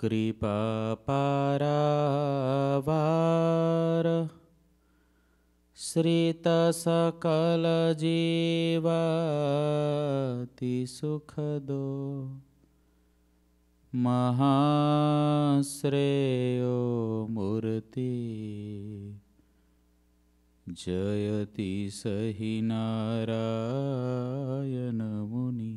કૃપાપારાવાર શ્રિતસકલજીવાતિસુખદો મહાશ્રેયો મૂર્તિ જયતિ સહિ નારાયણ મુનિ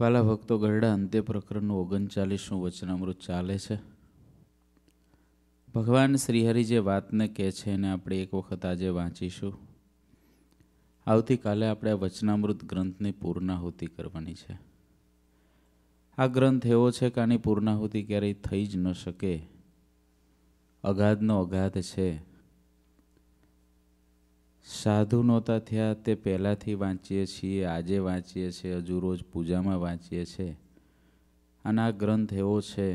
પાલા ભક્તો ગરડા અંત્ય પ્રકરણનું ઓગણચાલીસનું વચનામૃત ચાલે છે ભગવાન શ્રીહરિ જે વાતને કહે છે એને આપણે એક વખત આજે વાંચીશું આવતીકાલે આપણે આ વચનામૃત ગ્રંથની પૂર્ણાહુતિ કરવાની છે આ ગ્રંથ એવો છે કે આની પૂર્ણાહુતિ ક્યારેય થઈ જ ન શકે અગાધનો અગાધ છે સાધુ નહોતા થયા તે પહેલાંથી વાંચીએ છીએ આજે વાંચીએ છીએ હજુ રોજ પૂજામાં વાંચીએ છીએ અને આ ગ્રંથ એવો છે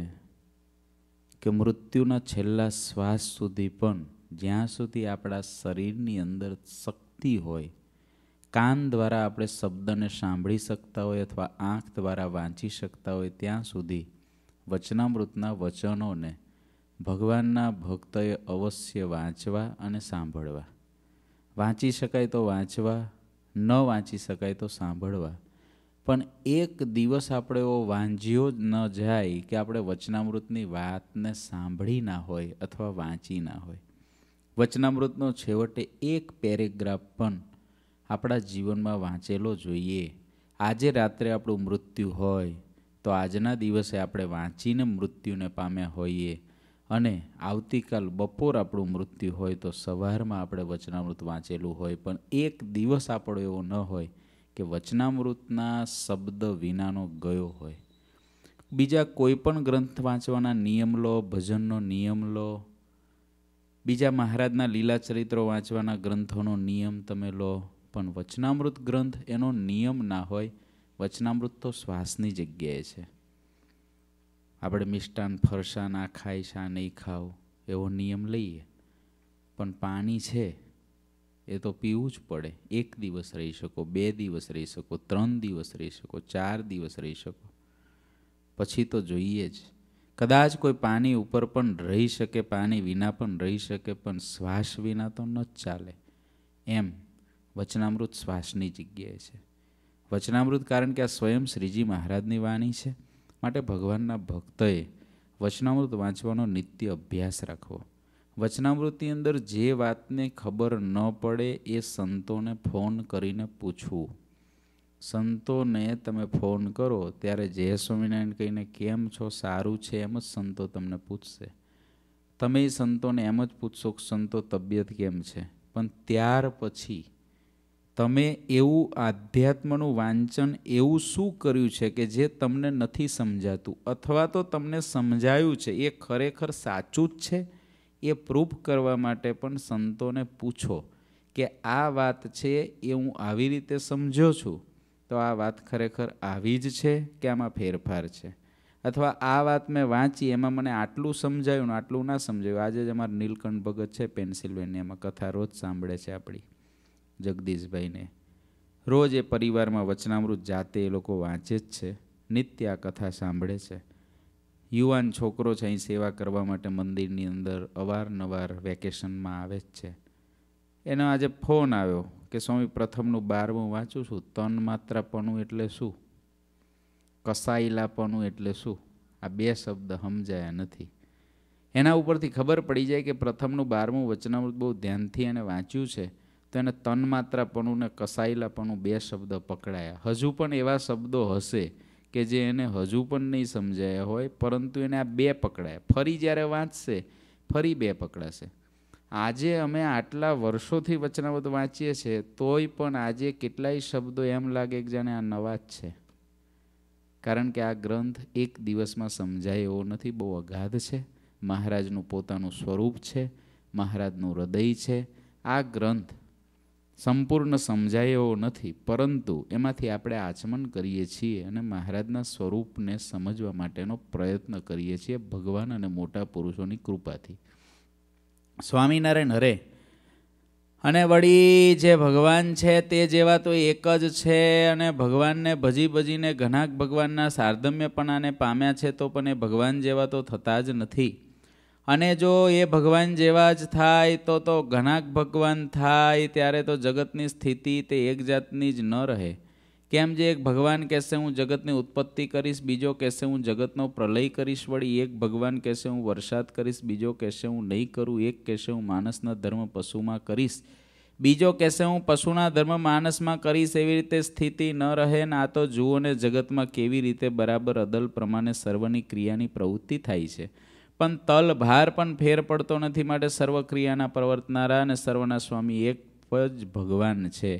કે મૃત્યુના છેલ્લા શ્વાસ સુધી પણ જ્યાં સુધી આપણા શરીરની અંદર શક્તિ હોય કાન દ્વારા આપણે શબ્દને સાંભળી શકતા હોય અથવા આંખ દ્વારા વાંચી શકતા હોય ત્યાં સુધી વચનામૃતના વચનોને ભગવાનના ભક્તએ અવશ્ય વાંચવા અને સાંભળવા વાંચી શકાય તો વાંચવા ન વાંચી શકાય તો સાંભળવા પણ એક દિવસ આપણે એવો વાંજ્યો જ ન જાય કે આપણે વચનામૃતની વાતને સાંભળી ના હોય અથવા વાંચી ના હોય વચનામૃતનો છેવટે એક પેરેગ્રાફ પણ આપણા જીવનમાં વાંચેલો જોઈએ આજે રાત્રે આપણું મૃત્યુ હોય તો આજના દિવસે આપણે વાંચીને મૃત્યુને પામ્યા હોઈએ અને આવતીકાલ બપોર આપણું મૃત્યુ હોય તો સવારમાં આપણે વચનામૃત વાંચેલું હોય પણ એક દિવસ આપણો એવો ન હોય કે વચનામૃતના શબ્દ વિનાનો ગયો હોય બીજા કોઈ પણ ગ્રંથ વાંચવાના નિયમ લો ભજનનો નિયમ લો બીજા મહારાજના લીલાચરિત્રો વાંચવાના ગ્રંથોનો નિયમ તમે લો પણ વચનામૃત ગ્રંથ એનો નિયમ ના હોય વચનામૃત તો શ્વાસની જગ્યાએ છે આપણે મિષ્ટાન ફરસા ના ખાઈશ આ નહીં ખાવ એવો નિયમ લઈએ પણ પાણી છે એ તો પીવું જ પડે એક દિવસ રહી શકો બે દિવસ રહી શકો ત્રણ દિવસ રહી શકો ચાર દિવસ રહી શકો પછી તો જોઈએ જ કદાચ કોઈ પાણી ઉપર પણ રહી શકે પાણી વિના પણ રહી શકે પણ શ્વાસ વિના તો ન જ ચાલે એમ વચનામૃત શ્વાસની જગ્યાએ છે વચનામૃત કારણ કે આ સ્વયં શ્રીજી મહારાજની વાણી છે માટે ભગવાનના ભક્તએ વચનામૃત વાંચવાનો નિત્ય અભ્યાસ રાખવો વચનામૃતની અંદર જે વાતને ખબર ન પડે એ સંતોને ફોન કરીને પૂછવું સંતોને તમે ફોન કરો ત્યારે જય સ્વામિનારાયણ કહીને કેમ છો સારું છે એમ જ સંતો તમને પૂછશે તમે સંતોને એમ જ પૂછશો કે સંતો તબિયત કેમ છે પણ ત્યાર પછી તમે એવું આધ્યાત્મનું વાંચન એવું શું કર્યું છે કે જે તમને નથી સમજાતું અથવા તો તમને સમજાયું છે એ ખરેખર સાચું જ છે એ પ્રૂફ કરવા માટે પણ સંતોને પૂછો કે આ વાત છે એ હું આવી રીતે સમજો છું તો આ વાત ખરેખર આવી જ છે કે આમાં ફેરફાર છે અથવા આ વાત મેં વાંચી એમાં મને આટલું સમજાયું ને આટલું ના સમજાયું આજે જ અમારા નીલકંઠ ભગત છે પેન્સિલવેનિયામાં કથા રોજ સાંભળે છે આપણી જગદીશભાઈને રોજ એ પરિવારમાં વચનામૃત જાતે એ લોકો વાંચે જ છે નિત્ય આ કથા સાંભળે છે યુવાન છોકરો છે અહીં સેવા કરવા માટે મંદિરની અંદર અવારનવાર વેકેશનમાં આવે જ છે એનો આજે ફોન આવ્યો કે સ્વામી પ્રથમનું બારમું વાંચું છું તન માત્રાપણું એટલે શું કસાયેલાપણું એટલે શું આ બે શબ્દ સમજાયા નથી એના ઉપરથી ખબર પડી જાય કે પ્રથમનું બારમું વચનામૃત બહુ ધ્યાનથી એને વાંચ્યું છે તેને એને ને કસાયેલાપણું બે શબ્દ પકડાયા હજુ પણ એવા શબ્દો હશે કે જે એને હજુ પણ નહીં સમજાયા હોય પરંતુ એને આ બે પકડાયા ફરી જ્યારે વાંચશે ફરી બે પકડાશે આજે અમે આટલા વર્ષોથી વચનાવત વાંચીએ છીએ તોય પણ આજે કેટલાય શબ્દો એમ લાગે કે જાણે આ નવા જ છે કારણ કે આ ગ્રંથ એક દિવસમાં સમજાય એવો નથી બહુ અગાધ છે મહારાજનું પોતાનું સ્વરૂપ છે મહારાજનું હૃદય છે આ ગ્રંથ સંપૂર્ણ સમજાય એવો નથી પરંતુ એમાંથી આપણે આચમન કરીએ છીએ અને મહારાજના સ્વરૂપને સમજવા માટેનો પ્રયત્ન કરીએ છીએ ભગવાન અને મોટા પુરુષોની કૃપાથી સ્વામિનારાયણ હરે અને વળી જે ભગવાન છે તે જેવા તો એક જ છે અને ભગવાનને ભજી ભજીને ઘણાક ભગવાનના સાર્ધમ્યપણાને પામ્યા છે તો પણ એ ભગવાન જેવા તો થતા જ નથી અને જો એ ભગવાન જેવા જ થાય તો તો ઘણાક ભગવાન થાય ત્યારે તો જગતની સ્થિતિ તે એક જાતની જ ન રહે કેમ જે એક ભગવાન કહેશે હું જગતની ઉત્પત્તિ કરીશ બીજો કહેશે હું જગતનો પ્રલય કરીશ વળી એક ભગવાન કહેશે હું વરસાદ કરીશ બીજો કહેશે હું નહીં કરું એક કહેશે હું માણસના ધર્મ પશુમાં કરીશ બીજો કહેશે હું પશુના ધર્મ માણસમાં કરીશ એવી રીતે સ્થિતિ ન રહે ને આ તો જુઓને જગતમાં કેવી રીતે બરાબર અદલ પ્રમાણે સર્વની ક્રિયાની પ્રવૃત્તિ થાય છે પણ તલ ભાર પણ ફેર પડતો નથી માટે સર્વક્રિયાના પ્રવર્તનારા અને સર્વના સ્વામી એક જ ભગવાન છે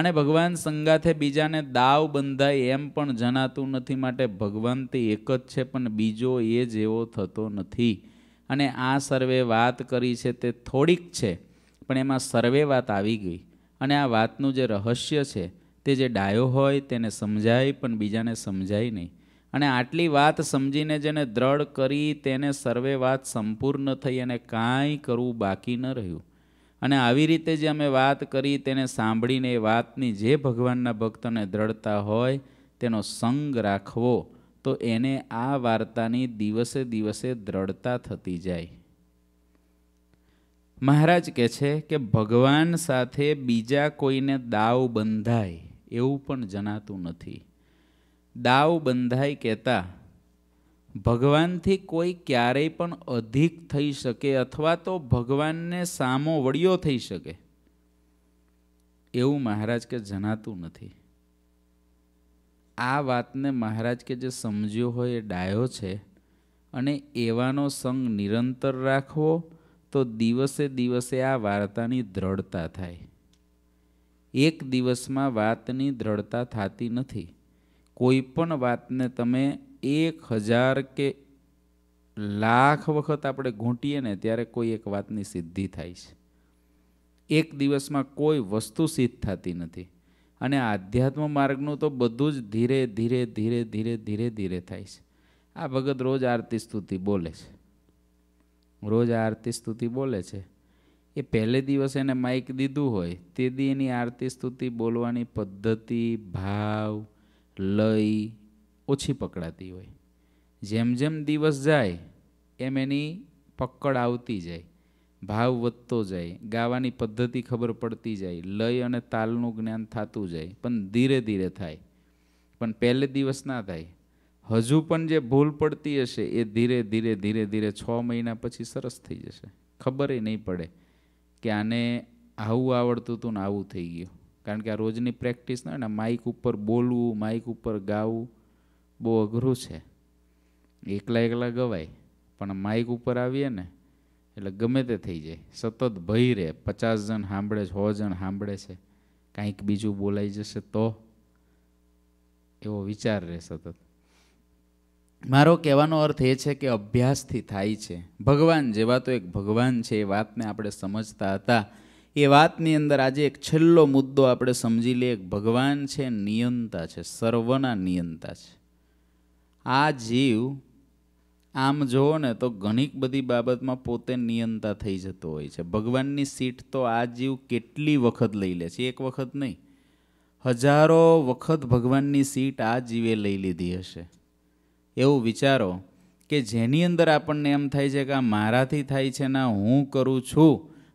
અને ભગવાન સંગાથે બીજાને દાવ બંધાય એમ પણ જણાતું નથી માટે ભગવાન તે એક જ છે પણ બીજો એ જેવો થતો નથી અને આ સર્વે વાત કરી છે તે થોડીક છે પણ એમાં સર્વે વાત આવી ગઈ અને આ વાતનું જે રહસ્ય છે તે જે ડાયો હોય તેને સમજાય પણ બીજાને સમજાય નહીં અને આટલી વાત સમજીને જેને દ્રઢ કરી તેને સર્વે વાત સંપૂર્ણ થઈ અને કાંઈ કરવું બાકી ન રહ્યું અને આવી રીતે જે અમે વાત કરી તેને સાંભળીને એ વાતની જે ભગવાનના ભક્તને દ્રઢતા હોય તેનો સંગ રાખવો તો એને આ વાર્તાની દિવસે દિવસે દ્રઢતા થતી જાય મહારાજ કહે છે કે ભગવાન સાથે બીજા કોઈને દાવ બંધાય એવું પણ જણાતું નથી દાવ બંધાઈ કહેતા ભગવાનથી કોઈ ક્યારેય પણ અધિક થઈ શકે અથવા તો ભગવાનને સામો વળ્યો થઈ શકે એવું મહારાજ કે જણાતું નથી આ વાતને મહારાજ કે જે સમજ્યો હોય એ ડાયો છે અને એવાનો સંગ નિરંતર રાખવો તો દિવસે દિવસે આ વાર્તાની દ્રઢતા થાય એક દિવસમાં વાતની દ્રઢતા થતી નથી કોઈ પણ વાતને તમે એક હજાર કે લાખ વખત આપણે ઘૂંટીએ ને ત્યારે કોઈ એક વાતની સિદ્ધિ થાય છે એક દિવસમાં કોઈ વસ્તુ સિદ્ધ થતી નથી અને આધ્યાત્મ માર્ગનું તો બધું જ ધીરે ધીરે ધીરે ધીરે ધીરે ધીરે થાય છે આ ભગત રોજ આરતી સ્તુતિ બોલે છે રોજ આરતી સ્તુતિ બોલે છે એ પહેલે દિવસ એને માઇક દીધું હોય તે દી એની આરતી સ્તુતિ બોલવાની પદ્ધતિ ભાવ લય ઓછી પકડાતી હોય જેમ જેમ દિવસ જાય એમ એની પકડ આવતી જાય ભાવ વધતો જાય ગાવાની પદ્ધતિ ખબર પડતી જાય લય અને તાલનું જ્ઞાન થતું જાય પણ ધીરે ધીરે થાય પણ પહેલે દિવસ ના થાય હજુ પણ જે ભૂલ પડતી હશે એ ધીરે ધીરે ધીરે ધીરે છ મહિના પછી સરસ થઈ જશે ખબર નહીં પડે કે આને આવું આવડતું હતું ને આવું થઈ ગયું કારણ કે આ રોજની પ્રેક્ટિસ ન હોય ને માઇક ઉપર બોલવું માઇક ઉપર ગાવું બહુ અઘરું છે એકલા એકલા ગવાય પણ માઇક ઉપર આવીએ ને એટલે ગમે તે થઈ જાય સતત ભય રહે પચાસ જણ સાંભળે છે સો જણ સાંભળે છે કાંઈક બીજું બોલાઈ જશે તો એવો વિચાર રહે સતત મારો કહેવાનો અર્થ એ છે કે અભ્યાસથી થાય છે ભગવાન જેવા તો એક ભગવાન છે એ વાતને આપણે સમજતા હતા એ વાતની અંદર આજે એક છેલ્લો મુદ્દો આપણે સમજી લઈએ ભગવાન છે નિયંતા છે સર્વના નિયંતા છે આ જીવ આમ જુઓ ને તો ઘણી બધી બાબતમાં પોતે નિયંતા થઈ જતો હોય છે ભગવાનની સીટ તો આ જીવ કેટલી વખત લઈ લે છે એક વખત નહીં હજારો વખત ભગવાનની સીટ આ જીવે લઈ લીધી હશે એવું વિચારો કે જેની અંદર આપણને એમ થાય છે કે આ મારાથી થાય છે ના હું કરું છું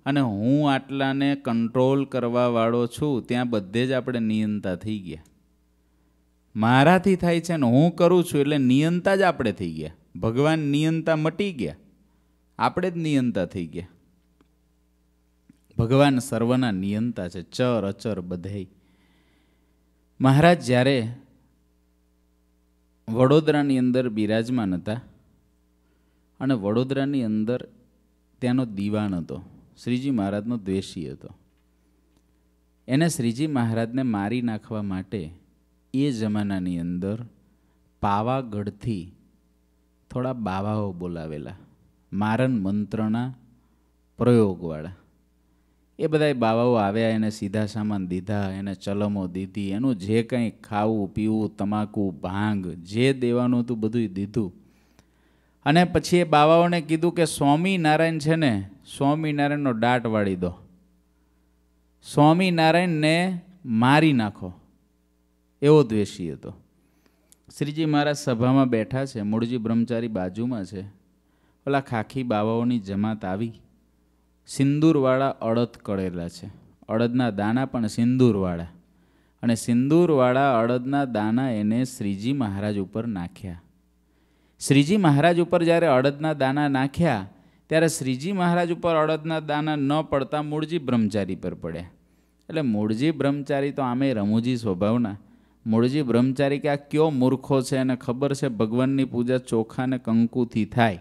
અને હું આટલાને કંટ્રોલ કરવાવાળો છું ત્યાં બધે જ આપણે નિયંતા થઈ ગયા મારાથી થાય છે ને હું કરું છું એટલે નિયંતા જ આપણે થઈ ગયા ભગવાન નિયંતા મટી ગયા આપણે જ નિયંતા થઈ ગયા ભગવાન સર્વના નિયંતા છે ચર અચર બધે મહારાજ જ્યારે વડોદરાની અંદર બિરાજમાન હતા અને વડોદરાની અંદર ત્યાંનો દીવાન હતો શ્રીજી મહારાજનો દ્વેષી હતો એને શ્રીજી મહારાજને મારી નાખવા માટે એ જમાનાની અંદર પાવાગઢથી થોડા બાવાઓ બોલાવેલા મારન મંત્રના પ્રયોગવાળા એ બધા બાવાઓ આવ્યા એને સીધા સામાન દીધા એને ચલમો દીધી એનું જે કંઈ ખાવું પીવું તમાકુ ભાંગ જે દેવાનું હતું બધું દીધું અને પછી એ બાવાઓને કીધું કે સ્વામિનારાયણ છે ને સ્વામિનારાયણનો ડાટ વાળી દો સ્વામિનારાયણને મારી નાખો એવો દ્વેષી હતો શ્રીજી મહારાજ સભામાં બેઠા છે મૂળજી બ્રહ્મચારી બાજુમાં છે ઓલા ખાખી બાવાઓની જમાત આવી સિંદૂરવાળા અડદ કળેલા છે અડદના દાણા પણ સિંદૂરવાળા અને સિંદૂરવાળા અડદના દાણા એને શ્રીજી મહારાજ ઉપર નાખ્યા શ્રીજી મહારાજ ઉપર જ્યારે અડદના દાણા નાખ્યા ત્યારે શ્રીજી મહારાજ ઉપર અડદના દાના ન પડતા મૂળજી બ્રહ્મચારી પર પડ્યા એટલે મૂળજી બ્રહ્મચારી તો આમે રમૂજી સ્વભાવના મૂળજી બ્રહ્મચારી કે આ કયો મૂર્ખો છે એને ખબર છે ભગવાનની પૂજા ચોખાને કંકુથી થાય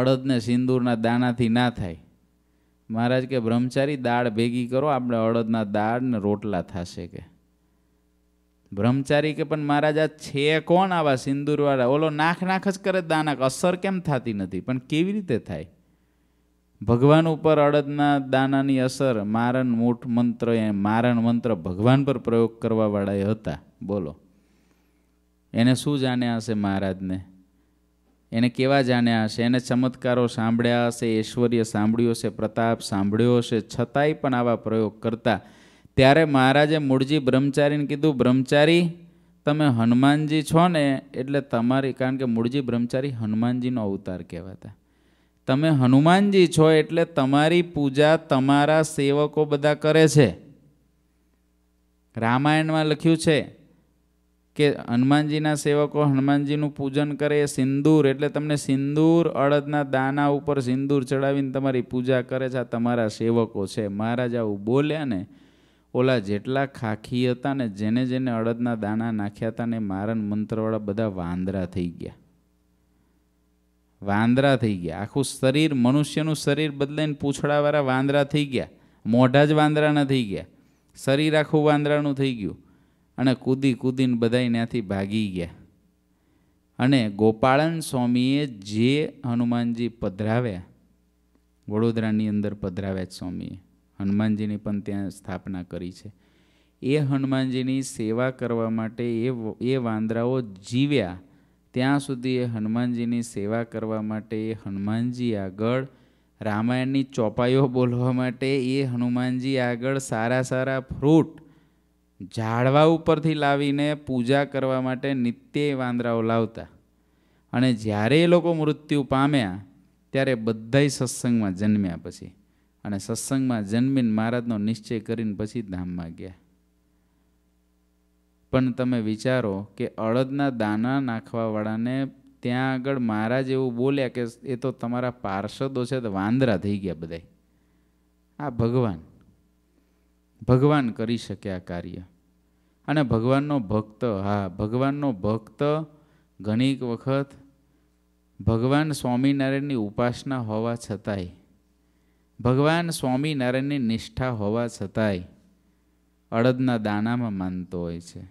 અડદને સિંદૂરના દાનાથી ના થાય મહારાજ કે બ્રહ્મચારી દાળ ભેગી કરો આપણે અડદના દાળ ને રોટલા થશે કે બ્રહ્મચારી કે પણ મહારાજા છે કોણ આવા સિંદૂરવાળા ઓલો નાખ નાખ જ કરે દાનક અસર કેમ થતી નથી પણ કેવી રીતે થાય ભગવાન ઉપર અડદના દાનાની અસર મારણ મૂઠ મંત્ર એ મારણ મંત્ર ભગવાન પર પ્રયોગ કરવાવાળા એ હતા બોલો એને શું જાણ્યા હશે મહારાજને એને કેવા જાણ્યા હશે એને ચમત્કારો સાંભળ્યા હશે ઐશ્વર્ય સાંભળ્યું હશે પ્રતાપ સાંભળ્યો હશે છતાંય પણ આવા પ્રયોગ કરતા ત્યારે મહારાજે મૂળજી બ્રહ્મચારીને કીધું બ્રહ્મચારી તમે હનુમાનજી છો ને એટલે તમારી કારણ કે મૂળજી બ્રહ્મચારી હનુમાનજીનો અવતાર કહેવાતા તમે હનુમાનજી છો એટલે તમારી પૂજા તમારા સેવકો બધા કરે છે રામાયણમાં લખ્યું છે કે હનુમાનજીના સેવકો હનુમાનજીનું પૂજન કરે એ સિંદૂર એટલે તમને સિંદૂર અડદના દાના ઉપર સિંદૂર ચડાવીને તમારી પૂજા કરે છે આ તમારા સેવકો છે મહારાજ આવું બોલ્યા ને ઓલા જેટલા ખાખી હતા ને જેને જેને અડદના દાણા નાખ્યા હતા ને મારા મંત્રવાળા બધા વાંદરા થઈ ગયા વાંદરા થઈ ગયા આખું શરીર મનુષ્યનું શરીર બદલાઈને પૂંછડાવાળા વાંદરા થઈ ગયા મોઢા જ વાંદરાના થઈ ગયા શરીર આખું વાંદરાનું થઈ ગયું અને કૂદી કૂદીને બધા ત્યાંથી ભાગી ગયા અને ગોપાળન સ્વામીએ જે હનુમાનજી પધરાવ્યા વડોદરાની અંદર પધરાવ્યા જ સ્વામીએ હનુમાનજીની પણ ત્યાં સ્થાપના કરી છે એ હનુમાનજીની સેવા કરવા માટે એ એ વાંદરાઓ જીવ્યા ત્યાં સુધી એ હનુમાનજીની સેવા કરવા માટે એ હનુમાનજી આગળ રામાયણની ચોપાઈઓ બોલવા માટે એ હનુમાનજી આગળ સારા સારા ફ્રૂટ ઝાડવા ઉપરથી લાવીને પૂજા કરવા માટે નિત્ય વાંદરાઓ લાવતા અને જ્યારે એ લોકો મૃત્યુ પામ્યા ત્યારે બધાય સત્સંગમાં જન્મ્યા પછી અને સત્સંગમાં જન્મીન મહારાજનો નિશ્ચય કરીને પછી ધામમાં ગયા પણ તમે વિચારો કે અડદના દાના નાખવાવાળાને ત્યાં આગળ મહારાજ એવું બોલ્યા કે એ તો તમારા પાર્ષદો છે તો વાંદરા થઈ ગયા બધા આ ભગવાન ભગવાન કરી શકે આ કાર્ય અને ભગવાનનો ભક્ત હા ભગવાનનો ભક્ત ઘણીક વખત ભગવાન સ્વામિનારાયણની ઉપાસના હોવા છતાંય ભગવાન સ્વામિનારાયણની નિષ્ઠા હોવા છતાંય અડદના દાણામાં માનતો હોય છે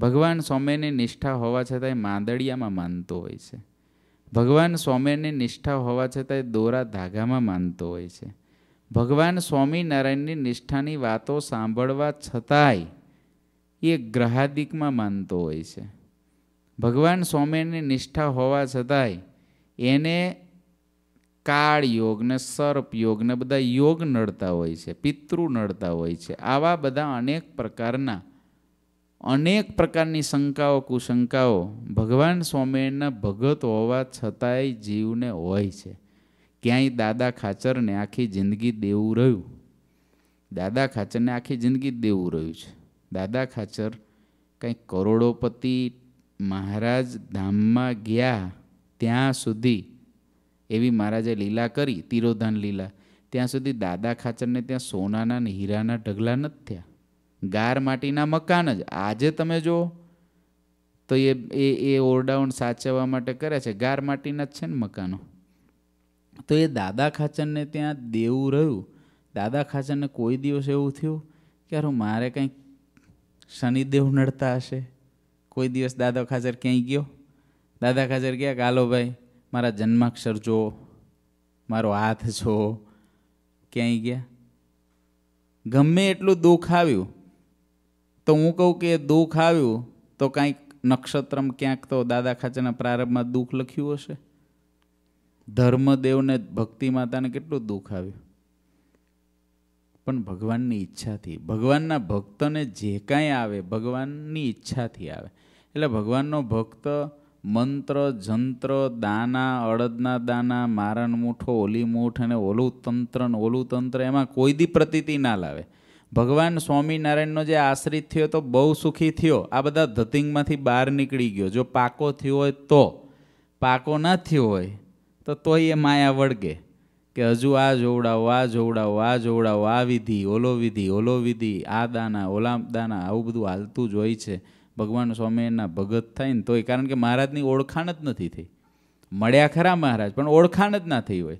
ભગવાન સ્વામીની નિષ્ઠા હોવા છતાંય માંદડિયામાં માનતો હોય છે ભગવાન સ્વામીની નિષ્ઠા હોવા છતાંય દોરા ધાગામાં માનતો હોય છે ભગવાન સ્વામિનારાયણની નિષ્ઠાની વાતો સાંભળવા છતાંય એ ગ્રહાદિકમાં માનતો હોય છે ભગવાન સ્વામીની નિષ્ઠા હોવા છતાંય એને કાળ યોગ ને સર્પ યોગ ને બધા યોગ નડતા હોય છે પિતૃ નડતા હોય છે આવા બધા અનેક પ્રકારના અનેક પ્રકારની શંકાઓ કુશંકાઓ ભગવાન સ્વામિનારાયણના ભગત હોવા છતાંય જીવને હોય છે ક્યાંય દાદા ખાચરને આખી જિંદગી દેવું રહ્યું દાદા ખાચરને આખી જિંદગી દેવું રહ્યું છે દાદા ખાચર કંઈ કરોડોપતિ મહારાજ ધામમાં ગયા ત્યાં સુધી એવી મહારાજે લીલા કરી તિરોધાન લીલા ત્યાં સુધી દાદા ખાચરને ત્યાં સોનાના ને હીરાના ઢગલા નથી થયા ગાર માટીના મકાન જ આજે તમે જો તો એ એ એ ઓરડાઉન સાચવવા માટે કરે છે ગાર માટીના જ છે ને મકાનો તો એ દાદા ખાચરને ત્યાં દેવું રહ્યું દાદા ખાચરને કોઈ દિવસ એવું થયું કે યાર મારે કંઈક શનિદેવ નડતા હશે કોઈ દિવસ દાદા ખાચર ક્યાંય ગયો દાદા ખાચર ગયા ગાલો ભાઈ મારા જન્માક્ષર જો મારો હાથ છો ક્યાંય ગયા ગમે એટલું દુઃખ આવ્યું તો હું કહું કે દુઃખ આવ્યું તો કાંઈક નક્ષત્રમ ક્યાંક તો દાદા ખાચાના પ્રારંભમાં દુઃખ લખ્યું હશે ધર્મદેવને ભક્તિ માતાને કેટલું દુઃખ આવ્યું પણ ભગવાનની ઈચ્છાથી ભગવાનના ભક્તને જે કાંઈ આવે ભગવાનની ઈચ્છાથી આવે એટલે ભગવાનનો ભક્ત મંત્ર જંત્ર દાના અડદના દાના મારણ મૂઠો ઓલી મૂઠ અને ઓલું તંત્ર ને ઓલું તંત્ર એમાં કોઈ દી પ્રતિતિ ના લાવે ભગવાન સ્વામિનારાયણનો જે આશ્રિત થયો તો બહુ સુખી થયો આ બધા ધતિંગમાંથી બહાર નીકળી ગયો જો પાકો થયો હોય તો પાકો ના થયો હોય તો તોય એ માયા વળગે કે હજુ આ જોવડાવો આ જોવડાવો આ જોવડાવો આ વિધિ ઓલો વિધિ ઓલો વિધિ આ દાના ઓલા દાના આવું બધું હાલતું જ હોય છે ભગવાન સ્વામીના ભગત થાય ને તોય કારણ કે મહારાજની ઓળખાણ જ નથી થઈ મળ્યા ખરા મહારાજ પણ ઓળખાણ જ ના થઈ હોય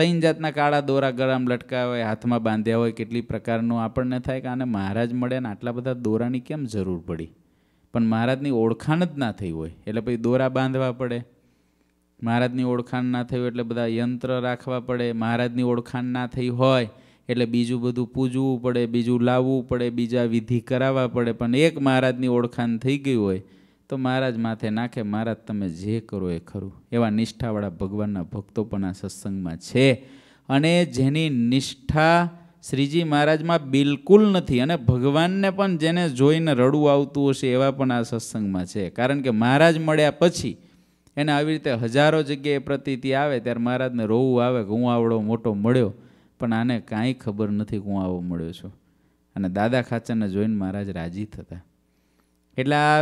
ત્રણ જાતના કાળા દોરા ગરમ લટકા હોય હાથમાં બાંધ્યા હોય કેટલી પ્રકારનું આપણને થાય કે આને મહારાજ મળ્યા ને આટલા બધા દોરાની કેમ જરૂર પડી પણ મહારાજની ઓળખાણ જ ના થઈ હોય એટલે પછી દોરા બાંધવા પડે મહારાજની ઓળખાણ ના થઈ હોય એટલે બધા યંત્ર રાખવા પડે મહારાજની ઓળખાણ ના થઈ હોય એટલે બીજું બધું પૂજવું પડે બીજું લાવવું પડે બીજા વિધિ કરાવવા પડે પણ એક મહારાજની ઓળખાણ થઈ ગઈ હોય તો મહારાજ માથે નાખે મહારાજ તમે જે કરો એ ખરું એવા નિષ્ઠાવાળા ભગવાનના ભક્તો પણ આ સત્સંગમાં છે અને જેની નિષ્ઠા શ્રીજી મહારાજમાં બિલકુલ નથી અને ભગવાનને પણ જેને જોઈને રડવું આવતું હશે એવા પણ આ સત્સંગમાં છે કારણ કે મહારાજ મળ્યા પછી એને આવી રીતે હજારો જગ્યાએ પ્રતિતિ આવે ત્યારે મહારાજને રોવું આવે કે હું આવડો મોટો મળ્યો પણ આને કાંઈ ખબર નથી હું આવો મળ્યો છું અને દાદા ખાચરને જોઈને મહારાજ રાજી થતા એટલે આ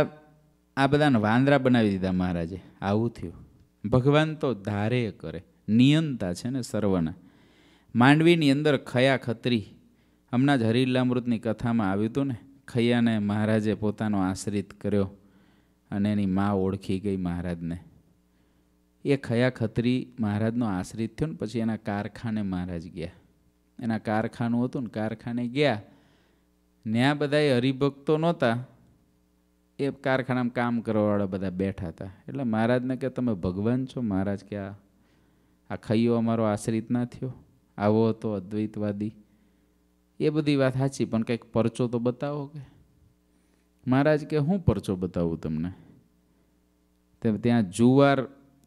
આ બધાને વાંદરા બનાવી દીધા મહારાજે આવું થયું ભગવાન તો ધારે કરે નિયંતા છે ને સર્વના માંડવીની અંદર ખયા ખત્રી હમણાં જ હરિલામૃતની કથામાં આવ્યું હતું ને ખૈયાને મહારાજે પોતાનો આશ્રિત કર્યો અને એની મા ઓળખી ગઈ મહારાજને એ ખયા ખત્રી મહારાજનો આશ્રિત થયો ને પછી એના કારખાને મહારાજ ગયા એના કારખાનું હતું ને કારખાને ગયા ત્યાં બધા હરિભક્તો નહોતા એ કારખાનામાં કામ કરવાવાળા બધા બેઠા હતા એટલે મહારાજને કે તમે ભગવાન છો મહારાજ કે આ આ ખૈયો અમારો આશ્રિત ના થયો આવો હતો અદ્વૈતવાદી એ બધી વાત સાચી પણ કંઈક પરચો તો બતાવો કે મહારાજ કે હું પરચો બતાવું તમને તેમ ત્યાં જુવાર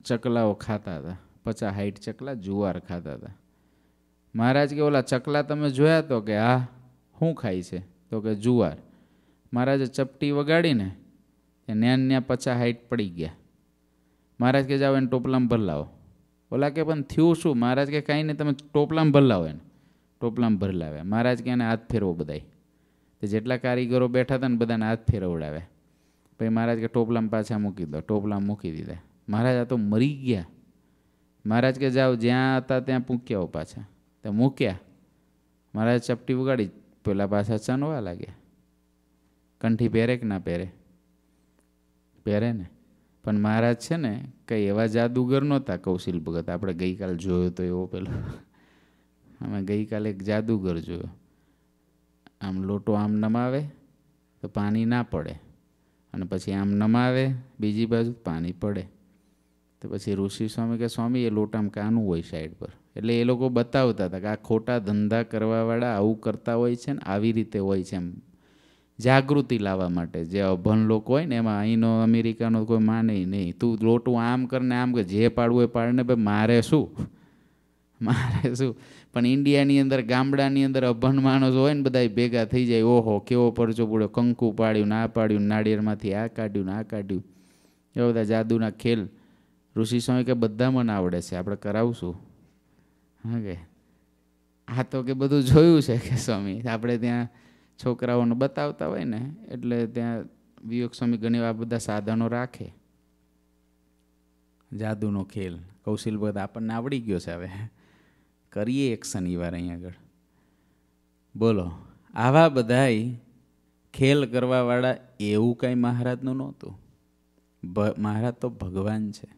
ચકલાઓ ખાતા હતા પચાસ હાઈટ ચકલા જુવાર ખાતા હતા મહારાજ કે ઓલા ચકલા તમે જોયા તો કે આ શું ખાય છે તો કે જુવાર મહારાજે ચપટી વગાડીને એ ન્યાન ન્યા પચા હાઈટ પડી ગયા મહારાજ કે જાઓ એને ટોપલામાં ભરલાવો ઓલા કે પણ થયું શું મહારાજ કે કાંઈ નહીં તમે ટોપલામાં ભરલાવો એને ટોપલામાં ભરલાવે મહારાજ કે એને હાથ ફેરવો બધાય તે જેટલા કારીગરો બેઠા હતા ને બધાને હાથ ફેરવડાવે પછી મહારાજ કે ટોપલામાં પાછા મૂકી દો ટોપલામાં મૂકી દીધા મહારાજ આ તો મરી ગયા મહારાજ કે જાઓ જ્યાં હતા ત્યાં પૂંક્યાઓ પાછા તો મૂક્યા મારા ચપટી ઉગાડી પેલા પાછા ચનવા લાગ્યા કંઠી પહેરે કે ના પહેરે પહેરે ને પણ મહારાજ છે ને કંઈ એવા જાદુગર નહોતા કૌશિલ ભગત આપણે ગઈકાલ જોયો તો એવો પેલો અમે ગઈકાલે એક જાદુગર જોયો આમ લોટો આમ નમાવે તો પાણી ના પડે અને પછી આમ નમાવે બીજી બાજુ પાણી પડે તો પછી ઋષિ સ્વામી કે સ્વામી એ લોટ આમ કાનું હોય સાઈડ પર એટલે એ લોકો બતાવતા હતા કે આ ખોટા ધંધા કરવાવાળા આવું કરતા હોય છે ને આવી રીતે હોય છે એમ જાગૃતિ લાવવા માટે જે અભન લોકો હોય ને એમાં અહીંનો અમેરિકાનો કોઈ માને નહીં તું લોટું આમ કરને આમ કે જે પાડવું એ પાડને ભાઈ મારે શું મારે શું પણ ઇન્ડિયાની અંદર ગામડાની અંદર અભન માણસ હોય ને બધા ભેગા થઈ જાય ઓહો કેવો પરચો પૂડ્યો કંકુ પાડ્યું ના પાડ્યું નાળિયેરમાંથી આ કાઢ્યું ના કાઢ્યું એવા બધા જાદુના ખેલ ઋષિ સ્વામી કે બધા મને આવડે છે આપણે કરાવશું હા કે આ તો કે બધું જોયું છે કે સ્વામી આપણે ત્યાં છોકરાઓને બતાવતા હોય ને એટલે ત્યાં વિયોગ સ્વામી ઘણી આ બધા સાધનો રાખે જાદુનો ખેલ કૌશિલ ભગત આપણને આવડી ગયો છે હવે કરીએ એક શનિવાર અહીં આગળ બોલો આવા બધાય ખેલ કરવાવાળા એવું કાંઈ મહારાજનું નહોતું મહારાજ તો ભગવાન છે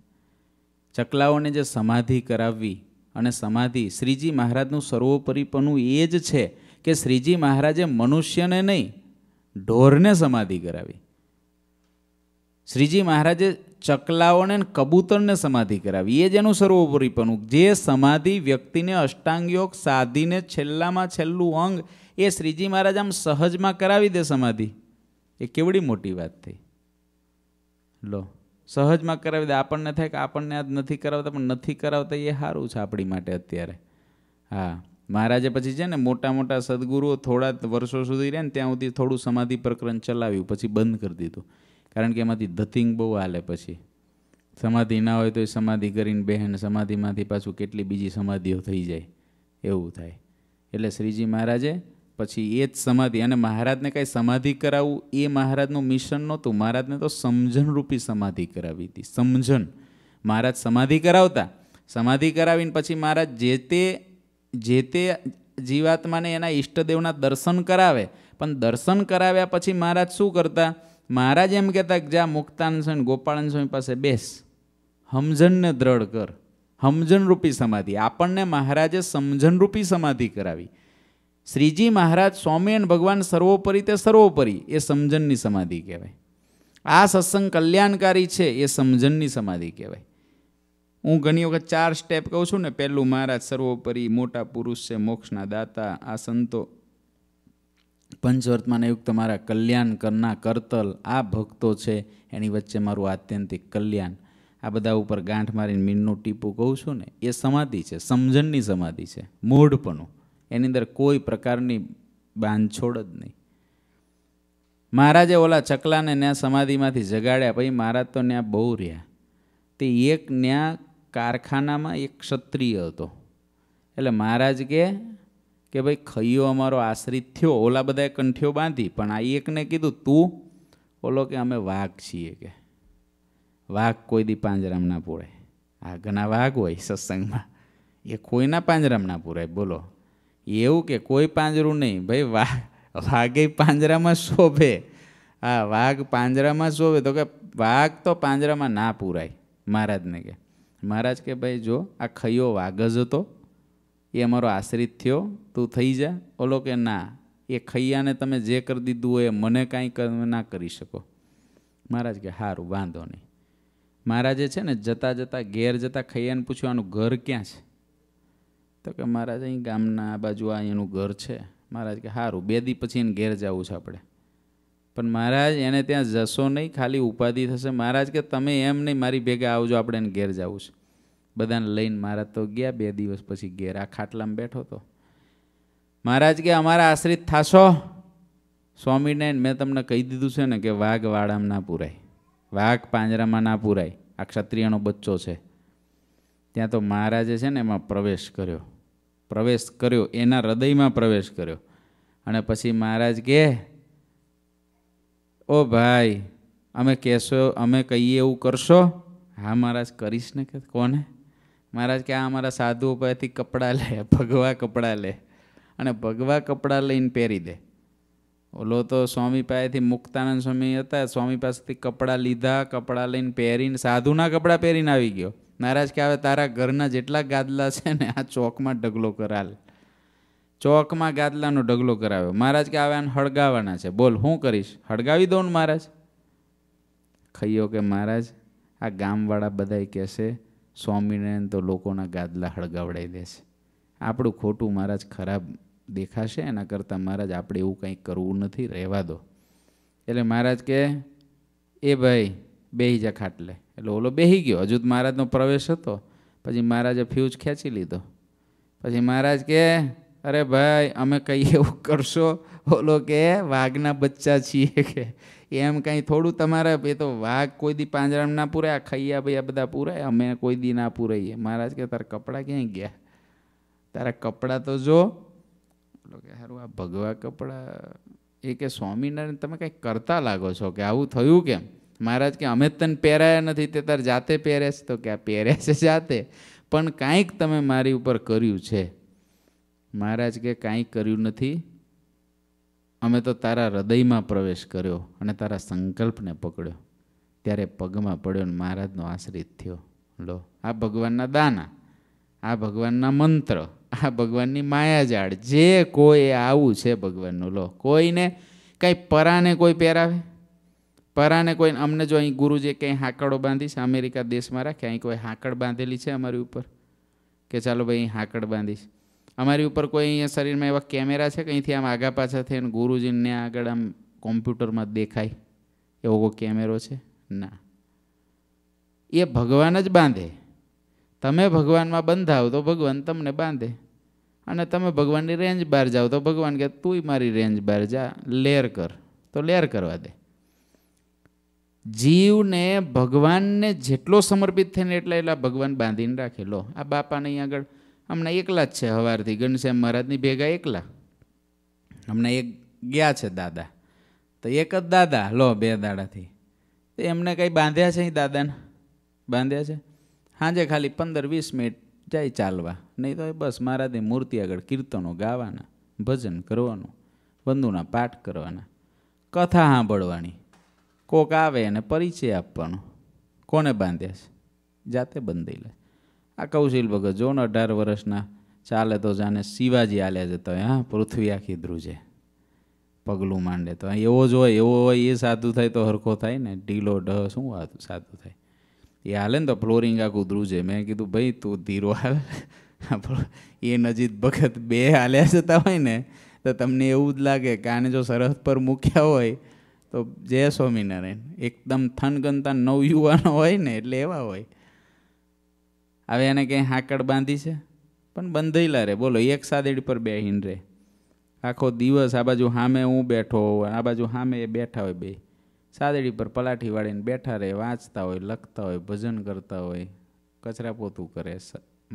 ચકલાઓને જે સમાધિ કરાવવી અને સમાધિ શ્રીજી મહારાજનું સર્વોપરીપણું એ જ છે કે શ્રીજી મહારાજે મનુષ્યને નહીં ઢોરને સમાધિ કરાવી શ્રીજી મહારાજે ચકલાઓને કબૂતરને સમાધિ કરાવી એ જ એનું સર્વોપરીપણું જે સમાધિ વ્યક્તિને અષ્ટાંગયોગ સાધીને છેલ્લામાં છેલ્લું અંગ એ શ્રીજી મહારાજ આમ સહજમાં કરાવી દે સમાધિ એ કેવડી મોટી વાત થઈ લો સહજમાં કરાવી દે આપણને થાય કે આપણને આ નથી કરાવતા પણ નથી કરાવતા એ સારું છે આપણી માટે અત્યારે હા મહારાજે પછી છે ને મોટા મોટા સદગુરુઓ થોડા વર્ષો સુધી રહ્યા ને ત્યાં સુધી થોડું સમાધિ પ્રકરણ ચલાવ્યું પછી બંધ કરી દીધું કારણ કે એમાંથી ધતિંગ બહુ હાલે પછી સમાધિ ના હોય તો એ સમાધિ કરીને બહેન સમાધિમાંથી પાછું કેટલી બીજી સમાધિઓ થઈ જાય એવું થાય એટલે શ્રીજી મહારાજે પછી એ જ સમાધિ અને મહારાજને કાંઈ સમાધિ કરાવવું એ મહારાજનું મિશન નહોતું મહારાજને તો સમજણરૂપી સમાધિ કરાવી હતી સમજણ મહારાજ સમાધિ કરાવતા સમાધિ કરાવીને પછી મહારાજ જે તે જે તે જીવાત્માને એના ઈષ્ટદેવના દર્શન કરાવે પણ દર્શન કરાવ્યા પછી મહારાજ શું કરતા મહારાજ એમ કહેતા કે જા મુક્તાન સ્વામી ગોપાળન સ્વામી પાસે બેસ સમજણને દ્રઢ કર સમજણરૂપી સમાધિ આપણને મહારાજે સમજણરૂપી સમાધિ કરાવી શ્રીજી મહારાજ સ્વામિયન ભગવાન સર્વોપરી તે સર્વોપરી એ સમજણની સમાધિ કહેવાય આ સત્સંગ કલ્યાણકારી છે એ સમજણની સમાધિ કહેવાય હું ઘણી વખત ચાર સ્ટેપ કહું છું ને પહેલું મહારાજ સર્વોપરી મોટા પુરુષ છે મોક્ષના દાતા આ સંતો પંચવર્તમાન યુક્ત મારા કલ્યાણ કરના કરતલ આ ભક્તો છે એની વચ્ચે મારું આત્યંતિક કલ્યાણ આ બધા ઉપર ગાંઠ મારીને મીનનું ટીપું કહું છું ને એ સમાધિ છે સમજણની સમાધિ છે મૂઢપણું એની અંદર કોઈ પ્રકારની બાંધછોડ જ નહીં મહારાજે ઓલા ચકલાને ત્યાં સમાધિમાંથી જગાડ્યા પછી મહારાજ તો ત્યાં બહુ રહ્યા તે એક ત્યાં કારખાનામાં એક ક્ષત્રિય હતો એટલે મહારાજ કહે કે ભાઈ ખૈયો અમારો આશ્રિત થયો ઓલા બધાએ કંઠીઓ બાંધી પણ આ એકને કીધું તું ઓલો કે અમે વાઘ છીએ કે વાઘ કોઈ દી પાંજરામના ના પૂરે આ ઘણા વાઘ હોય સત્સંગમાં એ કોઈના પાંજરામના ના પૂરાય બોલો એવું કે કોઈ પાંજરું નહીં ભાઈ વાઘ વાઘે પાંજરામાં શોભે હા વાઘ પાંજરામાં શોભે તો કે વાઘ તો પાંજરામાં ના પૂરાય મહારાજને કે મહારાજ કે ભાઈ જો આ ખયો વાઘ જ હતો એ અમારો આશ્રિત થયો તું થઈ જા ઓલો કે ના એ ખૈયાને તમે જે કરી દીધું હોય મને કાંઈ ના કરી શકો મહારાજ કે સારું વાંધો નહીં મહારાજે છે ને જતાં જતાં ઘેર જતાં ખૈયાને પૂછવાનું ઘર ક્યાં છે તો કે મહારાજ અહીં ગામના આ બાજુ આ એનું ઘર છે મહારાજ કે સારું બે દી પછી એને ઘેર જવું છે આપણે પણ મહારાજ એને ત્યાં જશો નહીં ખાલી ઉપાધિ થશે મહારાજ કે તમે એમ નહીં મારી ભેગા આવજો આપણે એને ઘેર જવું છે બધાને લઈને મહારાજ તો ગયા બે દિવસ પછી ઘેર આ ખાટલામાં બેઠો તો મહારાજ કે અમારા આશ્રિત થાશો સ્વામિનારાયણ મેં તમને કહી દીધું છે ને કે વાઘ વાડામાં ના પુરાય વાઘ પાંજરામાં ના પુરાય આ ક્ષત્રિયનો બચ્ચો છે ત્યાં તો મહારાજે છે ને એમાં પ્રવેશ કર્યો પ્રવેશ કર્યો એના હૃદયમાં પ્રવેશ કર્યો અને પછી મહારાજ કહે ઓ ભાઈ અમે કહેશો અમે કહીએ એવું કરશો હા મહારાજ કરીશ ને કે કોને મહારાજ કે આ અમારા સાધુઓ પાસેથી કપડાં લે ભગવા કપડાં લે અને ભગવા કપડાં લઈને પહેરી દે ઓલો તો સ્વામી પાસેથી મુક્તાનંદ સ્વામી હતા સ્વામી પાસેથી કપડાં લીધા કપડાં લઈને પહેરીને સાધુના કપડાં પહેરીને આવી ગયો નારાજ કે આવે તારા ઘરના જેટલા ગાદલા છે ને આ ચોકમાં ઢગલો કરાલ ચોકમાં ગાદલાનો ઢગલો કરાવ્યો મહારાજ કે આવે આને હળગાવાના છે બોલ હું કરીશ હળગાવી દઉં ને મહારાજ ખૈયો કે મહારાજ આ ગામવાળા બધાય કહેશે સ્વામિનારાયણ તો લોકોના ગાદલા હળગાવડાવી દેશે આપણું ખોટું મહારાજ ખરાબ દેખાશે એના કરતાં મહારાજ આપણે એવું કંઈ કરવું નથી રહેવા દો એટલે મહારાજ કે એ ભાઈ બેહી જા ખાટલે એટલે ઓલો બેહી ગયો હજુ મહારાજનો પ્રવેશ હતો પછી મહારાજે ફ્યુઝ ખેંચી લીધો પછી મહારાજ કે અરે ભાઈ અમે કંઈ એવું કરશો ઓલો કે વાઘના બચ્ચા છીએ કે એમ કંઈ થોડું તમારે એ તો વાઘ કોઈ દી પાંજરામ ના પૂરાય ખૈયા ભાઈ આ બધા પૂરાય અમે કોઈ દી ના પૂરાઈએ મહારાજ કે તારા કપડાં ક્યાંય ગયા તારા કપડાં તો જો ઓલો કે સારું આ ભગવા કપડાં એ કે સ્વામિનારાયણ તમે કંઈક કરતા લાગો છો કે આવું થયું કેમ મહારાજ કે અમે તને પહેરાયા નથી તે તાર જાતે પહેરે છે તો કે આ પહેરે છે જાતે પણ કાંઈક તમે મારી ઉપર કર્યું છે મહારાજ કે કાંઈ કર્યું નથી અમે તો તારા હૃદયમાં પ્રવેશ કર્યો અને તારા સંકલ્પને પકડ્યો ત્યારે પગમાં પડ્યો અને મહારાજનો આશ્રિત થયો લો આ ભગવાનના દાના આ ભગવાનના મંત્ર આ ભગવાનની માયાજાળ જે કોઈ આવું છે ભગવાનનું લો કોઈને કાંઈ પરાને કોઈ પહેરાવે પરાને કોઈ અમને જો અહીં ગુરુજીએ ક્યાંય હાકડો બાંધી છે અમેરિકા દેશમાં રાખે અહીં કોઈ હાકડ બાંધેલી છે અમારી ઉપર કે ચાલો ભાઈ અહીં હાકડ બાંધીશ અમારી ઉપર કોઈ અહીંયા શરીરમાં એવા કેમેરા છે કે અહીંથી આમ આગા પાછા થઈને ગુરુજીને આગળ આમ કોમ્પ્યુટરમાં દેખાય એવો કોઈ કેમેરો છે ના એ ભગવાન જ બાંધે તમે ભગવાનમાં બંધાવ તો ભગવાન તમને બાંધે અને તમે ભગવાનની રેન્જ બહાર જાઓ તો ભગવાન કે તુંય મારી રેન્જ બહાર જા લેર કર તો લેર કરવા દે જીવને ભગવાનને જેટલો સમર્પિત થઈને એટલા એટલા ભગવાન બાંધીને રાખે લો આ બાપાને અહીં આગળ હમણાં એકલા જ છે હવારથી ઘનશ્યામ મહારાજની ભેગા એકલા હમણાં એક ગયા છે દાદા તો એક જ દાદા લો બે દાડાથી તો એમને કંઈ બાંધ્યા છે અહીં દાદાને બાંધ્યા છે સાંજે ખાલી પંદર વીસ મિનિટ જાય ચાલવા નહીં તો બસ મહારાજની મૂર્તિ આગળ કીર્તનો ગાવાના ભજન કરવાનું વંદુના પાઠ કરવાના કથા સાંભળવાની કોક આવે એને પરિચય આપવાનો કોને બાંધ્યા છે જાતે બંધેલા આ કૌશિલ ભગત જો ને અઢાર વર્ષના ચાલે તો જાને શિવાજી આલ્યા જતા હોય હા પૃથ્વી આખી ધ્રુજે પગલું માંડે તો એવો જ હોય એવો હોય એ સાદું થાય તો હરખો થાય ને ઢીલો ઢ શું સાદું થાય એ હાલે ને તો ફ્લોરિંગ આખું ધ્રુજે મેં કીધું ભાઈ તું ધીરો હાલ એ નજીક ભગત બે હાલ્યા જતા હોય ને તો તમને એવું જ લાગે કે આને જો સરહદ પર મૂક્યા હોય તો જય સ્વામિનારાયણ એકદમ થનગનતા નવયુવાનો હોય ને એટલે એવા હોય હવે એને કંઈ હાકડ બાંધી છે પણ બંધાયેલા રે બોલો એક સાદડી પર બેહીને રહે આખો દિવસ આ બાજુ સામે હું બેઠો હોઉં આ બાજુ સામે એ બેઠા હોય બે સાદડી પર પલાઠી વાળીને બેઠા રહે વાંચતા હોય લખતા હોય ભજન કરતા હોય કચરા પોતું કરે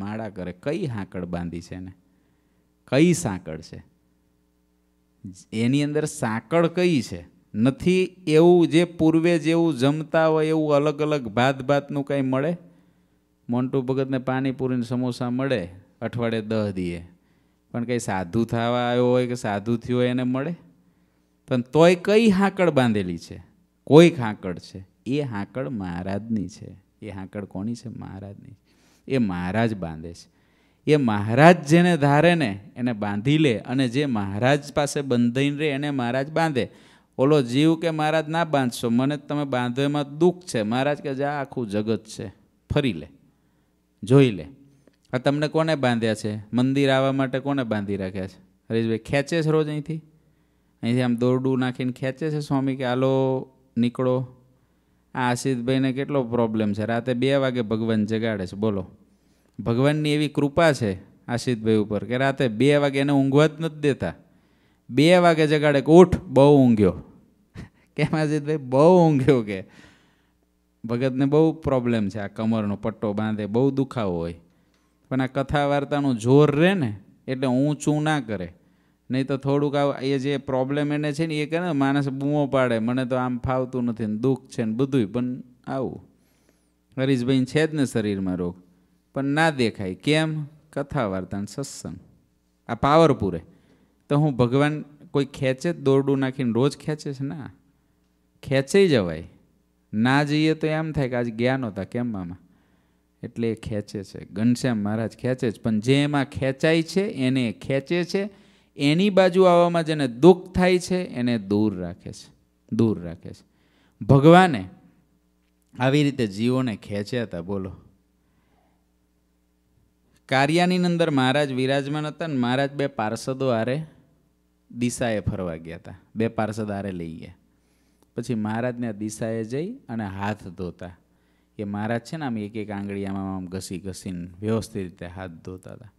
માળા કરે કઈ હાંકડ બાંધી છે એને કઈ સાંકળ છે એની અંદર સાંકળ કઈ છે નથી એવું જે પૂર્વે જેવું જમતા હોય એવું અલગ અલગ ભાત ભાતનું કંઈ મળે મોન્ટુ ભગતને પાણીપુરીને સમોસા મળે અઠવાડિયે દહ દીએ પણ કંઈ સાધુ થવા આવ્યો હોય કે સાધુ થયો હોય એને મળે પણ તોય કઈ હાંકડ બાંધેલી છે કોઈક હાંકડ છે એ હાંકડ મહારાજની છે એ હાંકડ કોની છે મહારાજની એ મહારાજ બાંધે છે એ મહારાજ જેને ધારે ને એને બાંધી લે અને જે મહારાજ પાસે બંધાઈને રહે એને મહારાજ બાંધે ઓલો જીવ કે મહારાજ ના બાંધશો મને તમે બાંધો એમાં દુઃખ છે મહારાજ કે જા આખું જગત છે ફરી લે જોઈ લે આ તમને કોને બાંધ્યા છે મંદિર આવવા માટે કોને બાંધી રાખ્યા છે હરીશભાઈ ખેંચે છે રોજ અહીંથી અહીંથી આમ દોરડું નાખીને ખેંચે છે સ્વામી કે હાલો નીકળો આ આશિષભાઈને કેટલો પ્રોબ્લેમ છે રાતે બે વાગે ભગવાન જગાડે છે બોલો ભગવાનની એવી કૃપા છે આશિષભાઈ ઉપર કે રાતે બે વાગે એને ઊંઘવા જ નથી દેતા બે વાગે જગાડે કે ઉઠ બહુ ઊંઘ્યો કેમ અજીતભાઈ બહુ ઊંઘ્યો કે ભગતને બહુ પ્રોબ્લેમ છે આ કમરનો પટ્ટો બાંધે બહુ દુખાવો હોય પણ આ કથા વાર્તાનું જોર રહે ને એટલે ઊંચું ના કરે નહીં તો થોડુંક આ એ જે પ્રોબ્લેમ એને છે ને એ કહે ને માણસ બૂમો પાડે મને તો આમ ફાવતું નથી ને દુઃખ છે ને બધું પણ આવું હરીશભાઈ છે જ ને શરીરમાં રોગ પણ ના દેખાય કેમ કથા વાર્તા સત્સંગ આ પાવર પૂરે તો હું ભગવાન કોઈ ખેંચે દોરડું નાખીને રોજ ખેંચે છે ના ખેંચાઈ જવાય ના જઈએ તો એમ થાય કે આજે ગયા નહોતા કેમ મામા એટલે એ ખેંચે છે ઘનશ્યામ મહારાજ ખેંચે છે પણ જે એમાં ખેંચાય છે એને ખેંચે છે એની બાજુ આવવામાં જેને દુઃખ થાય છે એને દૂર રાખે છે દૂર રાખે છે ભગવાને આવી રીતે જીવોને ખેંચ્યા હતા બોલો કાર્યાની અંદર મહારાજ વિરાજમાન હતા ને મહારાજ બે પાર્ષદો આરે દિશાએ ફરવા ગયા હતા બે પાર્ષદ આરે લઈ ગયા પછી મહારાજને દિશાએ જઈ અને હાથ ધોતા એ મહારાજ છે ને આમ એક એક આંગળી આમ આમ ઘસી ઘસીને વ્યવસ્થિત રીતે હાથ ધોતા હતા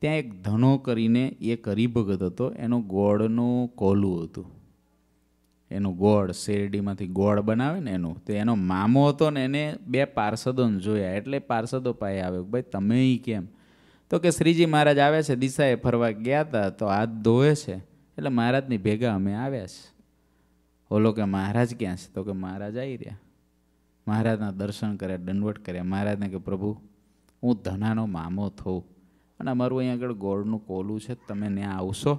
ત્યાં એક ધનો કરીને એક હરિભગત હતો એનું ગોળનું કોલું હતું એનું ગોળ શેરડીમાંથી ગોળ બનાવે ને એનું તો એનો મામો હતો ને એને બે પાર્ષદોને જોયા એટલે પાર્ષદો પાસે આવ્યો ભાઈ તમે કેમ તો કે શ્રીજી મહારાજ આવ્યા છે દિશાએ ફરવા ગયા હતા તો હાથ ધોવે છે એટલે મહારાજની ભેગા અમે આવ્યા છે ઓલો કે મહારાજ ક્યાં છે તો કે મહારાજ આવી રહ્યા મહારાજના દર્શન કર્યા દંડવટ કર્યા મહારાજને કે પ્રભુ હું ધનાનો મામો થઉં અને અમારું અહીં આગળ ગોળનું કોલું છે તમે ત્યાં આવશો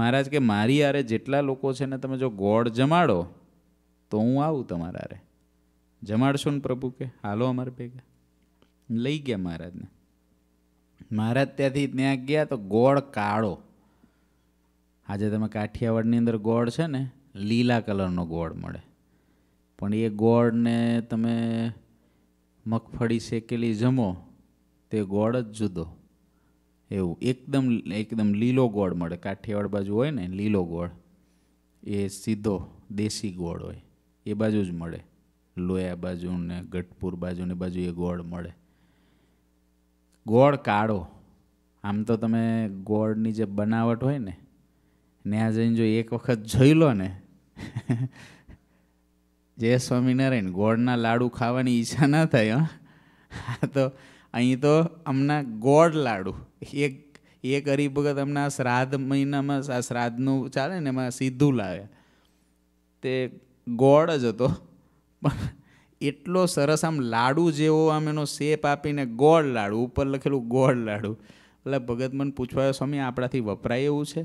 મહારાજ કે મારી આરે જેટલા લોકો છે ને તમે જો ગોળ જમાડો તો હું આવું તમારા આરે જમાડશો ને પ્રભુ કે હાલો અમારે ભેગા લઈ ગયા મહારાજને મહારાજ ત્યાંથી ત્યાં ગયા તો ગોળ કાળો આજે તમે કાઠિયાવાડની અંદર ગોળ છે ને લીલા કલરનો ગોળ મળે પણ એ ગોળને તમે મગફળી શેકેલી જમો તે ગોળ જ જુદો એવું એકદમ એકદમ લીલો ગોળ મળે કાઠિયાવાડ બાજુ હોય ને લીલો ગોળ એ સીધો દેશી ગોળ હોય એ બાજુ જ મળે લોયા બાજુ ને ગઢપુર બાજુ ને બાજુ એ ગોળ મળે ગોળ કાળો આમ તો તમે ગોળની જે બનાવટ હોય ને ત્યાં જઈને જો એક વખત જોઈ લો ને જય સ્વામિનારાયણ ગોળના લાડુ ખાવાની ઈચ્છા ના થાય હા તો અહીં તો હમણાં ગોળ લાડુ એક એક હરિભગત હમણાં શ્રાદ્ધ મહિનામાં આ શ્રાદ્ધનું ચાલે ને એમાં સીધું લાવે તે ગોળ જ હતો પણ એટલો સરસ આમ લાડુ જેવો આમ એનો શેપ આપીને ગોળ લાડુ ઉપર લખેલું ગોળ લાડુ એટલે ભગત મને પૂછવાયો સ્વામી આપણાથી વપરાય એવું છે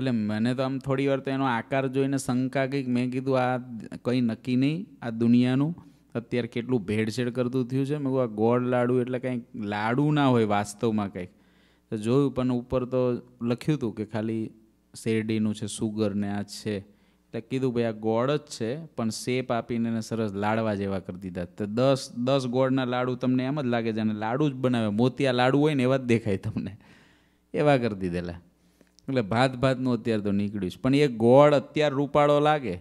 એટલે મને તો આમ થોડી વાર તો એનો આકાર જોઈને શંકા કંઈક મેં કીધું આ કંઈ નક્કી નહીં આ દુનિયાનું અત્યારે કેટલું ભેળસેળ કરતું થયું છે મેં આ ગોળ લાડુ એટલે કંઈક લાડુ ના હોય વાસ્તવમાં કંઈક તો જોયું પણ ઉપર તો લખ્યું હતું કે ખાલી શેરડીનું છે સુગર ને આ છે એટલે કીધું ભાઈ આ ગોળ જ છે પણ શેપ આપીને એને સરસ લાડવા જેવા કરી દીધા તો દસ દસ ગોળના લાડુ તમને એમ જ લાગે છે અને લાડુ જ બનાવે મોતિયા લાડુ હોય ને એવા જ દેખાય તમને એવા કરી દીધેલા એટલે ભાત ભાતનું અત્યારે તો નીકળ્યું છે પણ એ ગોળ અત્યારે રૂપાળો લાગે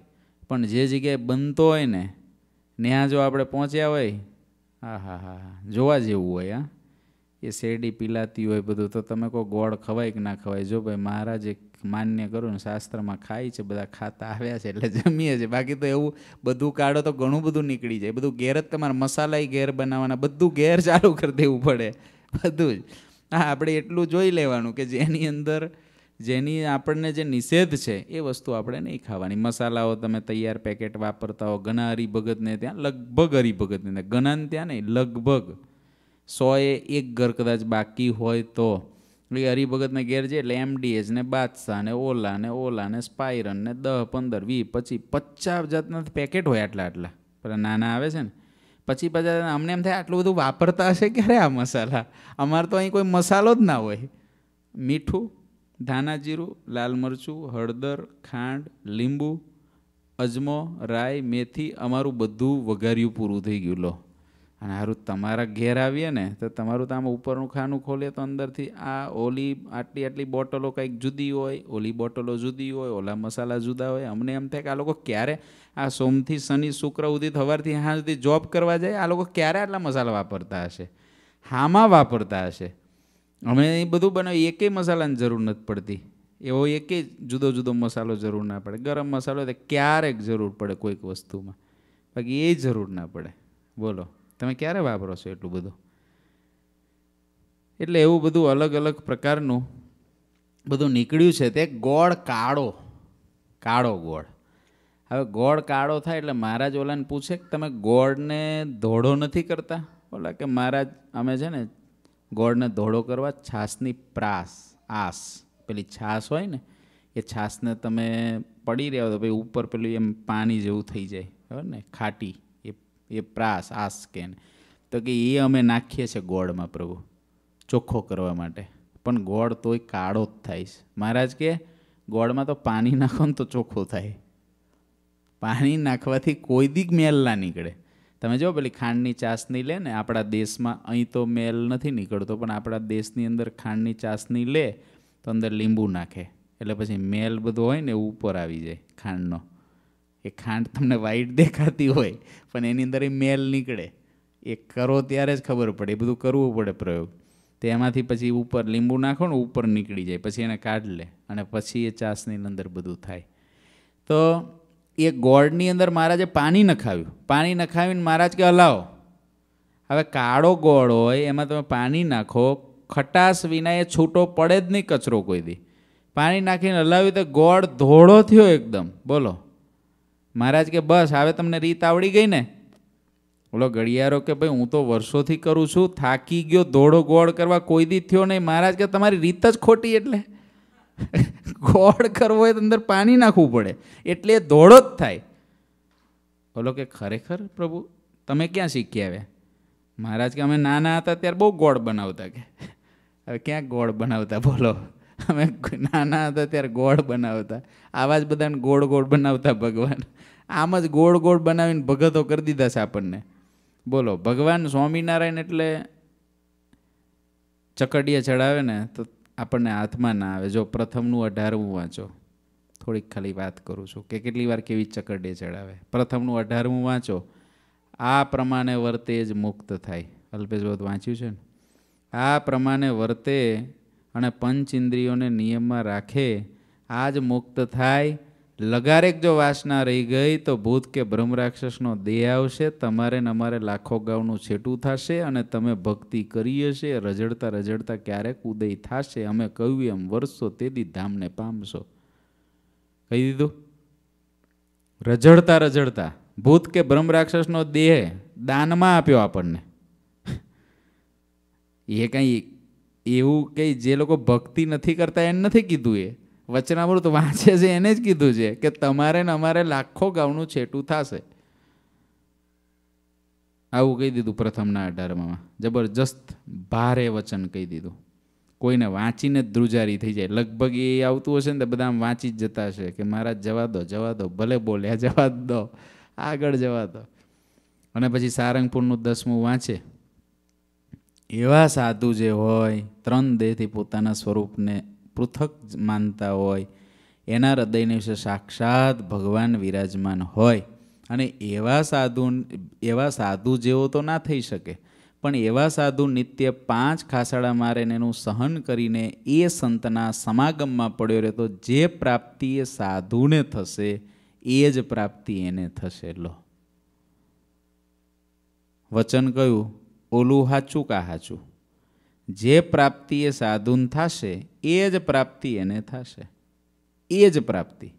પણ જે જગ્યાએ બનતો હોય ને ત્યાં જો આપણે પહોંચ્યા હોય હા હા હા જોવા જેવું હોય હા એ શેરડી પીલાતી હોય બધું તો તમે કહો ગોળ ખવાય કે ના ખવાય જો ભાઈ મહારાજે માન્ય કર્યું ને શાસ્ત્રમાં ખાય છે બધા ખાતા આવ્યા છે એટલે જમીએ છે બાકી તો એવું બધું કાઢો તો ઘણું બધું નીકળી જાય બધું ઘેર જ તમારે મસાલા ઘેર બનાવવાના બધું ઘેર ચાલુ કરી દેવું પડે બધું જ હા આપણે એટલું જોઈ લેવાનું કે જેની અંદર જેની આપણને જે નિષેધ છે એ વસ્તુ આપણે નહીં ખાવાની મસાલાઓ તમે તૈયાર પેકેટ વાપરતા હો ઘણા હરિભગતને ત્યાં લગભગ હરિભગતને ત્યાં ઘણાને ત્યાં નહીં લગભગ સોએ એક ઘર કદાચ બાકી હોય તો એ હરિભગતને ઘેર છે એટલે એમડીએચ ને બાદશાહ ને ઓલા ને ઓલા ને સ્પાયરન ને દહ પંદર વીસ પછી પચાસ જાતના પેકેટ હોય આટલા આટલા પણ નાના આવે છે ને પછી પાછા અમને એમ થાય આટલું બધું વાપરતા હશે ક્યારે આ મસાલા અમારે તો અહીં કોઈ મસાલો જ ના હોય મીઠું ધાના જીરું લાલ મરચું હળદર ખાંડ લીંબુ અજમો રાઈ મેથી અમારું બધું વઘાર્યું પૂરું થઈ ગયું લો અને સારું તમારા ઘેર આવીએ ને તો તમારું તો આમ ઉપરનું ખાનું ખોલીએ તો અંદરથી આ ઓલી આટલી આટલી બોટલો કંઈક જુદી હોય ઓલી બોટલો જુદી હોય ઓલા મસાલા જુદા હોય અમને એમ થાય કે આ લોકો ક્યારે આ સોમથી શનિ શુક્ર સુધી સવારથી હા સુધી જોબ કરવા જાય આ લોકો ક્યારે આટલા મસાલા વાપરતા હશે હામાં વાપરતા હશે અમે એ બધું બનાવી એકેય મસાલાની જરૂર નથી પડતી એવો એકેય જુદો જુદો મસાલો જરૂર ના પડે ગરમ મસાલો તો ક્યારેક જરૂર પડે કોઈક વસ્તુમાં બાકી એ જરૂર ના પડે બોલો તમે ક્યારે વાપરો છો એટલું બધું એટલે એવું બધું અલગ અલગ પ્રકારનું બધું નીકળ્યું છે તે ગોળ કાળો કાળો ગોળ હવે ગોળ કાળો થાય એટલે મહારાજ ઓલાને પૂછે કે તમે ગોળને ધોળો નથી કરતા ઓલા કે મહારાજ અમે છે ને ગોળને ધોળો કરવા છાશની પ્રાસ આસ પેલી છાશ હોય ને એ છાશને તમે પડી રહ્યા તો ભાઈ ઉપર પેલું એમ પાણી જેવું થઈ જાય બરાબર ને ખાટી એ એ પ્રાસ આસ કે તો કે એ અમે નાખીએ છીએ ગોળમાં પ્રભુ ચોખ્ખો કરવા માટે પણ ગોળ તોય કાળો જ થાય છે મહારાજ કે ગોળમાં તો પાણી નાખો ને તો ચોખ્ખો થાય પાણી નાખવાથી કોઈ દીક મેલ ના નીકળે તમે જો પેલી ખાંડની ચાસની લે ને આપણા દેશમાં અહીં તો મેલ નથી નીકળતો પણ આપણા દેશની અંદર ખાંડની ચાસની લે તો અંદર લીંબુ નાખે એટલે પછી મેલ બધો હોય ને ઉપર આવી જાય ખાંડનો એ ખાંડ તમને વાઈટ દેખાતી હોય પણ એની અંદર એ મેલ નીકળે એ કરો ત્યારે જ ખબર પડે એ બધું કરવું પડે પ્રયોગ તો એમાંથી પછી ઉપર લીંબુ નાખો ને ઉપર નીકળી જાય પછી એને કાઢ લે અને પછી એ ચાસની અંદર બધું થાય તો એ ગોળની અંદર મહારાજે પાણી નખાવ્યું પાણી નખાવીને મહારાજ કે હલાવો હવે કાળો ગોળ હોય એમાં તમે પાણી નાખો ખટાશ વિના એ છૂટો પડે જ નહીં કચરો કોઈ દી પાણી નાખીને હલાવ્યું તો ગોળ ધોળો થયો એકદમ બોલો મહારાજ કે બસ હવે તમને રીત આવડી ગઈ ને બોલો ઘડિયારો કે ભાઈ હું તો વર્ષોથી કરું છું થાકી ગયો ધોળો ગોળ કરવા કોઈ દી થયો નહીં મહારાજ કે તમારી રીત જ ખોટી એટલે ગોળ કરવો હોય તો અંદર પાણી નાખવું પડે એટલે એ ધોળો જ થાય બોલો કે ખરેખર પ્રભુ તમે ક્યાં શીખી આવ્યા મહારાજ કે અમે નાના હતા ત્યારે બહુ ગોળ બનાવતા કે હવે ક્યાં ગોળ બનાવતા બોલો અમે નાના હતા ત્યારે ગોળ બનાવતા આવા જ બધાને ગોળ ગોળ બનાવતા ભગવાન આમ જ ગોળ ગોળ બનાવીને ભગતો કરી દીધા છે આપણને બોલો ભગવાન સ્વામિનારાયણ એટલે ચકડીએ ચડાવે ને તો આપણને હાથમાં ના આવે જો પ્રથમનું અઢારમું વાંચો થોડીક ખાલી વાત કરું છું કે કેટલી વાર કેવી ચકરડે ચડાવે પ્રથમનું અઢારમું વાંચો આ પ્રમાણે વર્તે જ મુક્ત થાય અલ્પેશ વાંચ્યું છે ને આ પ્રમાણે વર્તે અને પંચ ઇન્દ્રિયોને નિયમમાં રાખે આ જ મુક્ત થાય લગારેક જો વાસના રહી ગઈ તો ભૂત કે બ્રહ્મ રાક્ષસનો દેહ આવશે તમારે ને અમારે લાખો ગાઉનું છેટું થશે અને તમે ભક્તિ કરી હશે રજડતા રજડતા ક્યારેક ઉદય થશે અમે કહ્યું એમ વર્ષો તેથી ધામને પામશો કહી દીધું રજડતા રજડતા ભૂત કે બ્રહ્મ રાક્ષસનો દેહ દાનમાં આપ્યો આપણને એ કંઈ એવું કંઈ જે લોકો ભક્તિ નથી કરતા એમ નથી કીધું એ વચનામૃત વાંચે છે એને જ કીધું છે કે તમારે ને અમારે લાખો ગાઉનું છેટું થશે આવું કહી દીધું પ્રથમના અઢારમાં જબરજસ્ત ભારે વચન કહી દીધું કોઈને વાંચીને જ ધ્રુજારી થઈ જાય લગભગ એ આવતું હશે ને તો બધા વાંચી જ જતા હશે કે મહારાજ જવા દો જવા દો ભલે બોલ્યા જવા દો આગળ જવા દો અને પછી સારંગપુરનું દસમું વાંચે એવા સાધુ જે હોય ત્રણ દેહથી પોતાના સ્વરૂપને પૃથક માનતા હોય એના હૃદયને વિશે સાક્ષાત ભગવાન વિરાજમાન હોય અને એવા સાધુ એવા સાધુ જેવો તો ના થઈ શકે પણ એવા સાધુ નિત્ય પાંચ ખાસાડા મારે એનું સહન કરીને એ સંતના સમાગમમાં પડ્યો રહે તો જે પ્રાપ્તિ એ સાધુને થશે એ જ પ્રાપ્તિ એને થશે લો વચન કયું ઓલું હાચું કા હાચું જે પ્રાપ્તિ એ સાધુન થશે એ જ પ્રાપ્તિ એને થશે એ જ પ્રાપ્તિ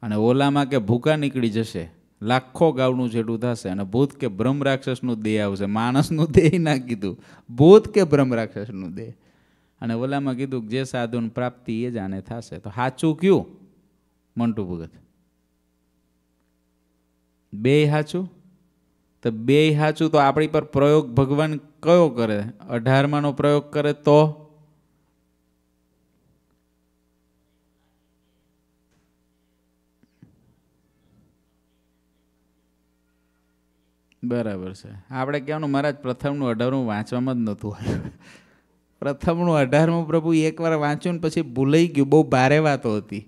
અને ઓલામાં કે ભૂકા નીકળી જશે લાખો ગાવનું જેટલું થશે અને ભૂત કે બ્રહ્મ રાક્ષસનું દેહ આવશે માણસનું દેહ ના કીધું ભૂત કે બ્રહ્મ રાક્ષસનું દેહ અને ઓલામાં કીધું જે સાધુન પ્રાપ્તિ એ જ આને થશે તો સાચું કયું મંટુ ભગત બે સાચું તો બે સાચું તો આપણી પર પ્રયોગ ભગવાન કયો કરે નો પ્રયોગ કરે તો બરાબર છે આપણે કહેવાનું મહારાજ પ્રથમનું અઢારમું વાંચવામાં જ નહોતું પ્રથમનું અઢારમું પ્રભુ એકવાર વાંચ્યું ને પછી ભૂલાઈ ગયું બહુ ભારે વાતો હતી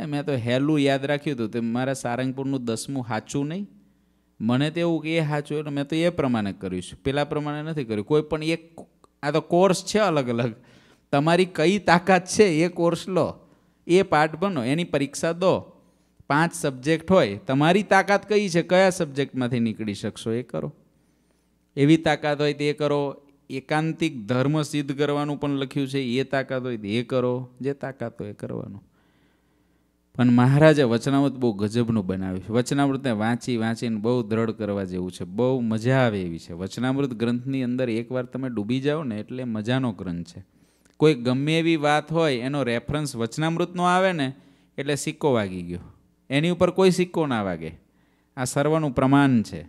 એ મેં તો હેલું યાદ રાખ્યું હતું તે મારા સારંગપુરનું દસમું સાચું નહીં મને તો એવું કે એ સાચું એટલે મેં તો એ પ્રમાણે કર્યું છે પેલા પ્રમાણે નથી કર્યું કોઈ પણ એક આ તો કોર્સ છે અલગ અલગ તમારી કઈ તાકાત છે એ કોર્સ લો એ પાર્ટ બનો એની પરીક્ષા દો પાંચ સબ્જેક્ટ હોય તમારી તાકાત કઈ છે કયા સબ્જેક્ટમાંથી નીકળી શકશો એ કરો એવી તાકાત હોય તે કરો એકાંતિક ધર્મ સિદ્ધ કરવાનું પણ લખ્યું છે એ તાકાત હોય તે એ કરો જે તાકાત હોય એ કરવાનું પણ મહારાજે વચનાવૃત બહુ ગજબનું બનાવ્યું છે વચનામૃતને વાંચી વાંચીને બહુ દ્રઢ કરવા જેવું છે બહુ મજા આવે એવી છે વચનામૃત ગ્રંથની અંદર એકવાર તમે ડૂબી જાઓ ને એટલે મજાનો ગ્રંથ છે કોઈ ગમે એવી વાત હોય એનો રેફરન્સ વચનામૃતનો આવે ને એટલે સિક્કો વાગી ગયો એની ઉપર કોઈ સિક્કો ના વાગે આ સર્વનું પ્રમાણ છે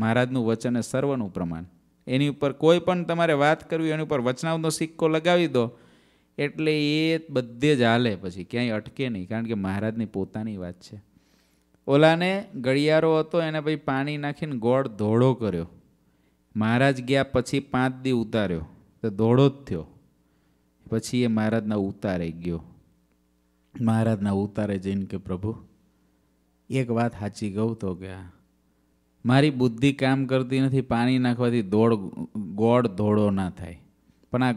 મહારાજનું વચન એ સર્વનું પ્રમાણ એની ઉપર કોઈ પણ તમારે વાત કરવી એની ઉપર વચનામૃતનો સિક્કો લગાવી દો એટલે એ બધે જ હાલે પછી ક્યાંય અટકે નહીં કારણ કે મહારાજની પોતાની વાત છે ઓલાને ગળિયારો હતો એને પછી પાણી નાખીને ગોળ ધોળો કર્યો મહારાજ ગયા પછી પાંચ દી ઉતાર્યો તો ધોળો જ થયો પછી એ મહારાજના ઉતારે ગયો મહારાજના ઉતારે જઈને કે પ્રભુ એક વાત સાચી કહું તો ગયા મારી બુદ્ધિ કામ કરતી નથી પાણી નાખવાથી દોડ ગોળ ધોળો ના થાય પણ આ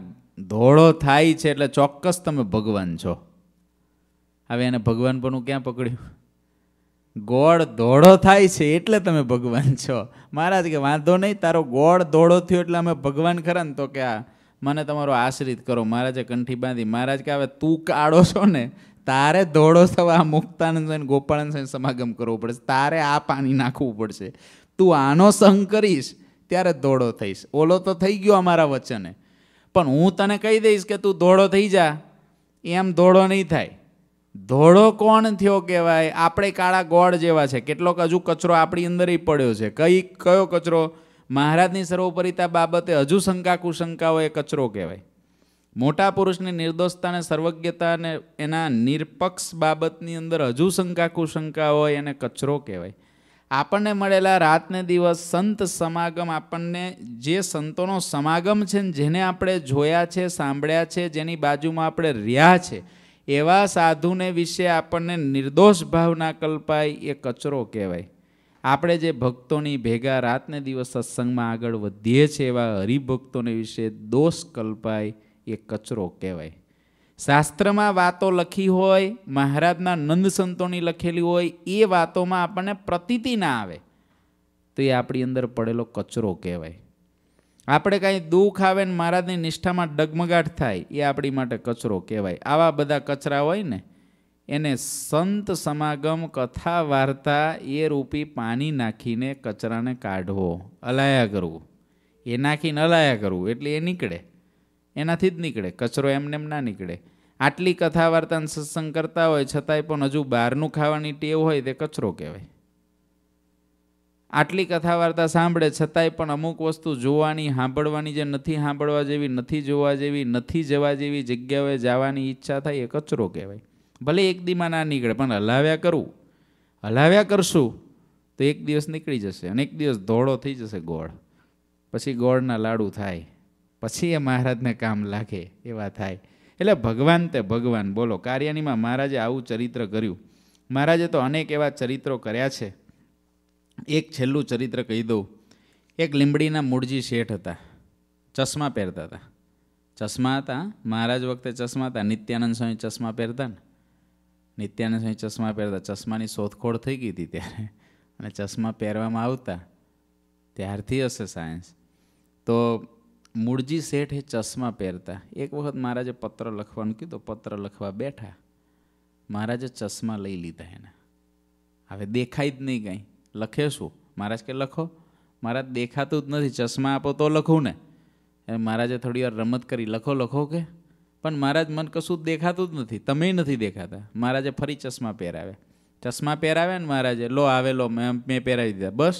ધોળો થાય છે એટલે ચોક્કસ તમે ભગવાન છો હવે એને ભગવાન પણ હું ક્યાં પકડ્યું ગોળ ધોળો થાય છે એટલે તમે ભગવાન છો મહારાજ કે વાંધો નહીં તારો ગોળ ધોળો થયો એટલે અમે ભગવાન ખરા ને તો કે આ મને તમારો આશ્રિત કરો મહારાજે કંઠી બાંધી મહારાજ કે હવે તું કાળો છો ને તારે ધોળો થવા મુક્તાનંદ સ્વામી ગોપાળાનંદ સ્વામી સમાગમ કરવો પડશે તારે આ પાણી નાખવું પડશે તું આનો સંગ કરીશ ત્યારે ધોળો થઈશ ઓલો તો થઈ ગયો અમારા વચને પણ હું તને કહી દઈશ કે તું ધોળો થઈ જા એમ ધોળો નહીં થાય ધોળો કોણ થયો કહેવાય આપણે કાળા ગોળ જેવા છે કેટલોક હજુ કચરો આપણી અંદર પડ્યો છે કઈ કયો કચરો મહારાજની સર્વોપરિતા બાબતે હજુ શંકા કુશંકાઓ એ કચરો કહેવાય મોટા પુરુષની નિર્દોષતા અને સર્વજ્ઞતા અને એના નિરપક્ષ બાબતની અંદર હજુ શંકા કુશંકા હોય એને કચરો કહેવાય આપણને મળેલા રાતને દિવસ સંત સમાગમ આપણને જે સંતોનો સમાગમ છે ને જેને આપણે જોયા છે સાંભળ્યા છે જેની બાજુમાં આપણે રહ્યા છે એવા સાધુને વિશે આપણને નિર્દોષ ભાવના કલ્પાય એ કચરો કહેવાય આપણે જે ભક્તોની ભેગા રાતને દિવસ સત્સંગમાં આગળ વધીએ છીએ એવા હરિભક્તોને વિશે દોષ કલ્પાય એ કચરો કહેવાય શાસ્ત્રમાં વાતો લખી હોય મહારાજના નંદ સંતોની લખેલી હોય એ વાતોમાં આપણને પ્રતીતિ ના આવે તો એ આપણી અંદર પડેલો કચરો કહેવાય આપણે કાંઈ દુઃખ આવે ને મહારાજની નિષ્ઠામાં ડગમગાટ થાય એ આપણી માટે કચરો કહેવાય આવા બધા કચરા હોય ને એને સંત સમાગમ કથા વાર્તા એ રૂપી પાણી નાખીને કચરાને કાઢવો અલાયા કરવું એ નાખીને અલાયા કરવું એટલે એ નીકળે એનાથી જ નીકળે કચરો એમને એમ ના નીકળે આટલી કથા વાર્તાને સત્સંગ કરતા હોય છતાંય પણ હજુ બહારનું ખાવાની ટેવ હોય તે કચરો કહેવાય આટલી કથા વાર્તા સાંભળે છતાંય પણ અમુક વસ્તુ જોવાની સાંભળવાની જે નથી સાંભળવા જેવી નથી જોવા જેવી નથી જવા જેવી જગ્યાએ જવાની ઈચ્છા થાય એ કચરો કહેવાય ભલે એક દીમાં ના નીકળે પણ હલાવ્યા કરું હલાવ્યા કરશું તો એક દિવસ નીકળી જશે અને એક દિવસ ધોળો થઈ જશે ગોળ પછી ગોળના લાડુ થાય પછી એ મહારાજને કામ લાગે એવા થાય એટલે ભગવાન તે ભગવાન બોલો કાર્યાનીમાં મહારાજે આવું ચરિત્ર કર્યું મહારાજે તો અનેક એવા ચરિત્રો કર્યા છે એક છેલ્લું ચરિત્ર કહી દઉં એક લીંબડીના મૂળજી શેઠ હતા ચશ્મા પહેરતા હતા ચશ્મા હતા મહારાજ વખતે ચશ્મા હતા નિત્યાનંદ સ્વામી ચશ્મા પહેરતા ને નિત્યાનંદ સ્વામી ચશ્મા પહેરતા ચશ્માની શોધખોળ થઈ ગઈ હતી ત્યારે અને ચશ્મા પહેરવામાં આવતા ત્યારથી હશે સાયન્સ તો મૂળજી શેઠ એ ચશ્મા પહેરતા એક વખત મહારાજે પત્ર લખવાનું કીધું પત્ર લખવા બેઠા મહારાજે ચશ્મા લઈ લીધા એના હવે દેખાય જ નહીં કંઈ લખે શું મહારાજ કે લખો મહારાજ દેખાતું જ નથી ચશ્મા આપો તો લખું ને એ મહારાજે થોડી વાર રમત કરી લખો લખો કે પણ મહારાજ મન કશું જ દેખાતું જ નથી તમે નથી દેખાતા મહારાજે ફરી ચશ્મા પહેરાવ્યા ચશ્મા પહેરાવ્યા ને મહારાજે લો આવે લો મેં મેં પહેરાવી દીધા બસ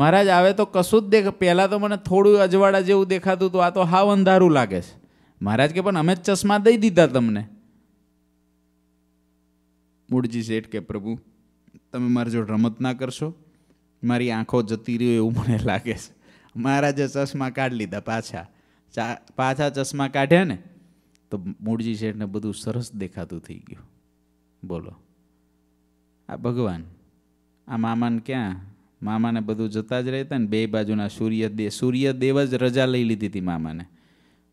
મહારાજ આવે તો કશું જ દેખ પહેલાં તો મને થોડું અજવાળા જેવું દેખાતું હતું આ તો હાવ અંધારું લાગે છે મહારાજ કે પણ અમે જ ચશ્મા દઈ દીધા તમને મૂળજી શેઠ કે પ્રભુ તમે મારી જોડે રમત ના કરશો મારી આંખો જતી રહ્યો એવું મને લાગે છે મહારાજે ચશ્મા કાઢી લીધા પાછા પાછા ચશ્મા કાઢ્યા ને તો મૂળજી શેઠને બધું સરસ દેખાતું થઈ ગયું બોલો આ ભગવાન આ મામાને ક્યાં મામાને બધું જતા જ રહેતા ને બે બાજુના સૂર્ય સૂર્યદેવ સૂર્યદેવ જ રજા લઈ લીધી હતી મામાને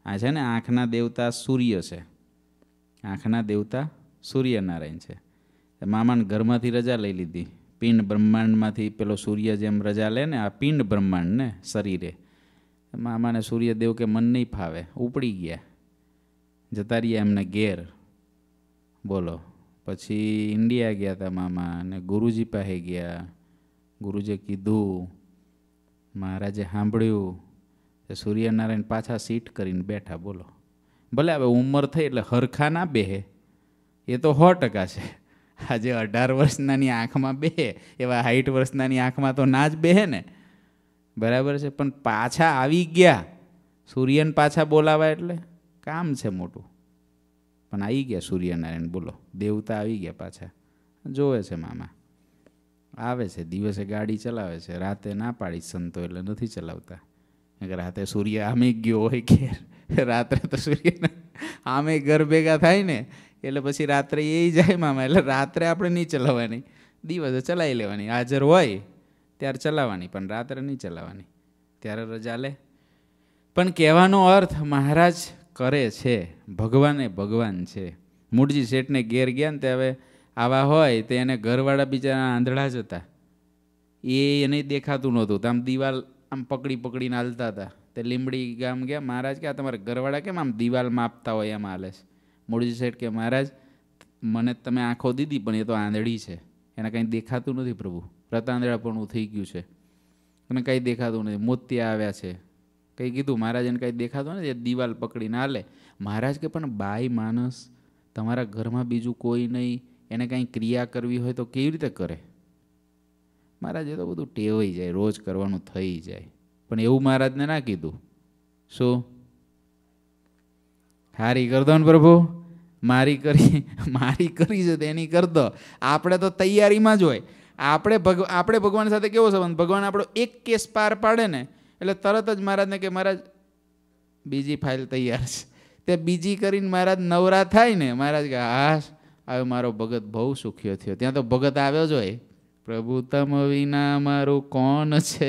આ છે ને આંખના દેવતા સૂર્ય છે આંખના દેવતા સૂર્યનારાયણ છે મામાને ઘરમાંથી રજા લઈ લીધી પિંડ બ્રહ્માંડમાંથી પેલો સૂર્ય જેમ રજા લે ને આ પિંડ બ્રહ્માંડને શરીરે મામાને સૂર્યદેવ કે મન નહીં ફાવે ઉપડી ગયા જતા રહ્યા એમને ઘેર બોલો પછી ઇન્ડિયા ગયા હતા મામા અને ગુરુજી પાસે ગયા ગુરુજે કીધું મહારાજે સાંભળ્યું કે સૂર્યનારાયણ પાછા સીટ કરીને બેઠા બોલો ભલે હવે ઉંમર થઈ એટલે હરખા ના બેહે એ તો સો ટકા છે આજે અઢાર વર્ષનાની આંખમાં બેહે એવા હાઈટ વર્ષનાની આંખમાં તો ના જ બેહે ને બરાબર છે પણ પાછા આવી ગયા સૂર્યને પાછા બોલાવા એટલે કામ છે મોટું પણ આવી ગયા સૂર્યનારાયણ બોલો દેવતા આવી ગયા પાછા જોવે છે મામા આવે છે દિવસે ગાડી ચલાવે છે રાતે ના પાડી સંતો એટલે નથી ચલાવતા રાતે સૂર્ય આમે ગયો હોય કે રાત્રે તો સૂર્યના આમે ઘર ભેગા થાય ને એટલે પછી રાત્રે એ જાય મામા એટલે રાત્રે આપણે નહીં ચલાવવાની દિવસે ચલાવી લેવાની હાજર હોય ત્યારે ચલાવવાની પણ રાત્રે નહીં ચલાવવાની ત્યારે રજા લે પણ કહેવાનો અર્થ મહારાજ કરે છે ભગવાને ભગવાન છે મૂળજી શેઠને ઘેર ગયા ને તે હવે આવા હોય તો એને ઘરવાળા બિચારા આંધળા જ હતા એ એને દેખાતું નહોતું તો આમ દિવાલ આમ પકડી પકડીને હાલતા હતા તે લીમડી ગામ ગયા મહારાજ કે આ તમારા ઘરવાળા કેમ આમ દિવાલ માપતા હોય એમ હાલે છે મૂળજી શેઠ કે મહારાજ મને તમે આંખો દીધી પણ એ તો આંધળી છે એને કાંઈ દેખાતું નથી પ્રભુ પણ થઈ ગયું છે મને કાંઈ દેખાતું નથી મોતિયા આવ્યા છે કંઈ કીધું મહારાજને કંઈ દેખાતું નથી દિવાલ પકડીને હાલે મહારાજ કે પણ બાઈ માણસ તમારા ઘરમાં બીજું કોઈ નહીં એને કંઈ ક્રિયા કરવી હોય તો કેવી રીતે કરે મહારાજે તો બધું ટેવાઈ જાય રોજ કરવાનું થઈ જાય પણ એવું મહારાજને ના કીધું શું હારી કર દો ને પ્રભુ મારી કરી મારી કરી છે તેની કર આપણે તો તૈયારીમાં જ હોય આપણે ભગ આપણે ભગવાન સાથે કેવો સંબંધ ભગવાન આપણો એક કેસ પાર પાડે ને એટલે તરત જ મહારાજને કે મહારાજ બીજી ફાઇલ તૈયાર છે તે બીજી કરીને મહારાજ નવરા થાય ને મહારાજ કે હા આવ્યો મારો ભગત બહુ સુખ્ય થયો ત્યાં તો ભગત આવ્યો જ હોય પ્રભુ તમ વિના મારું કોણ છે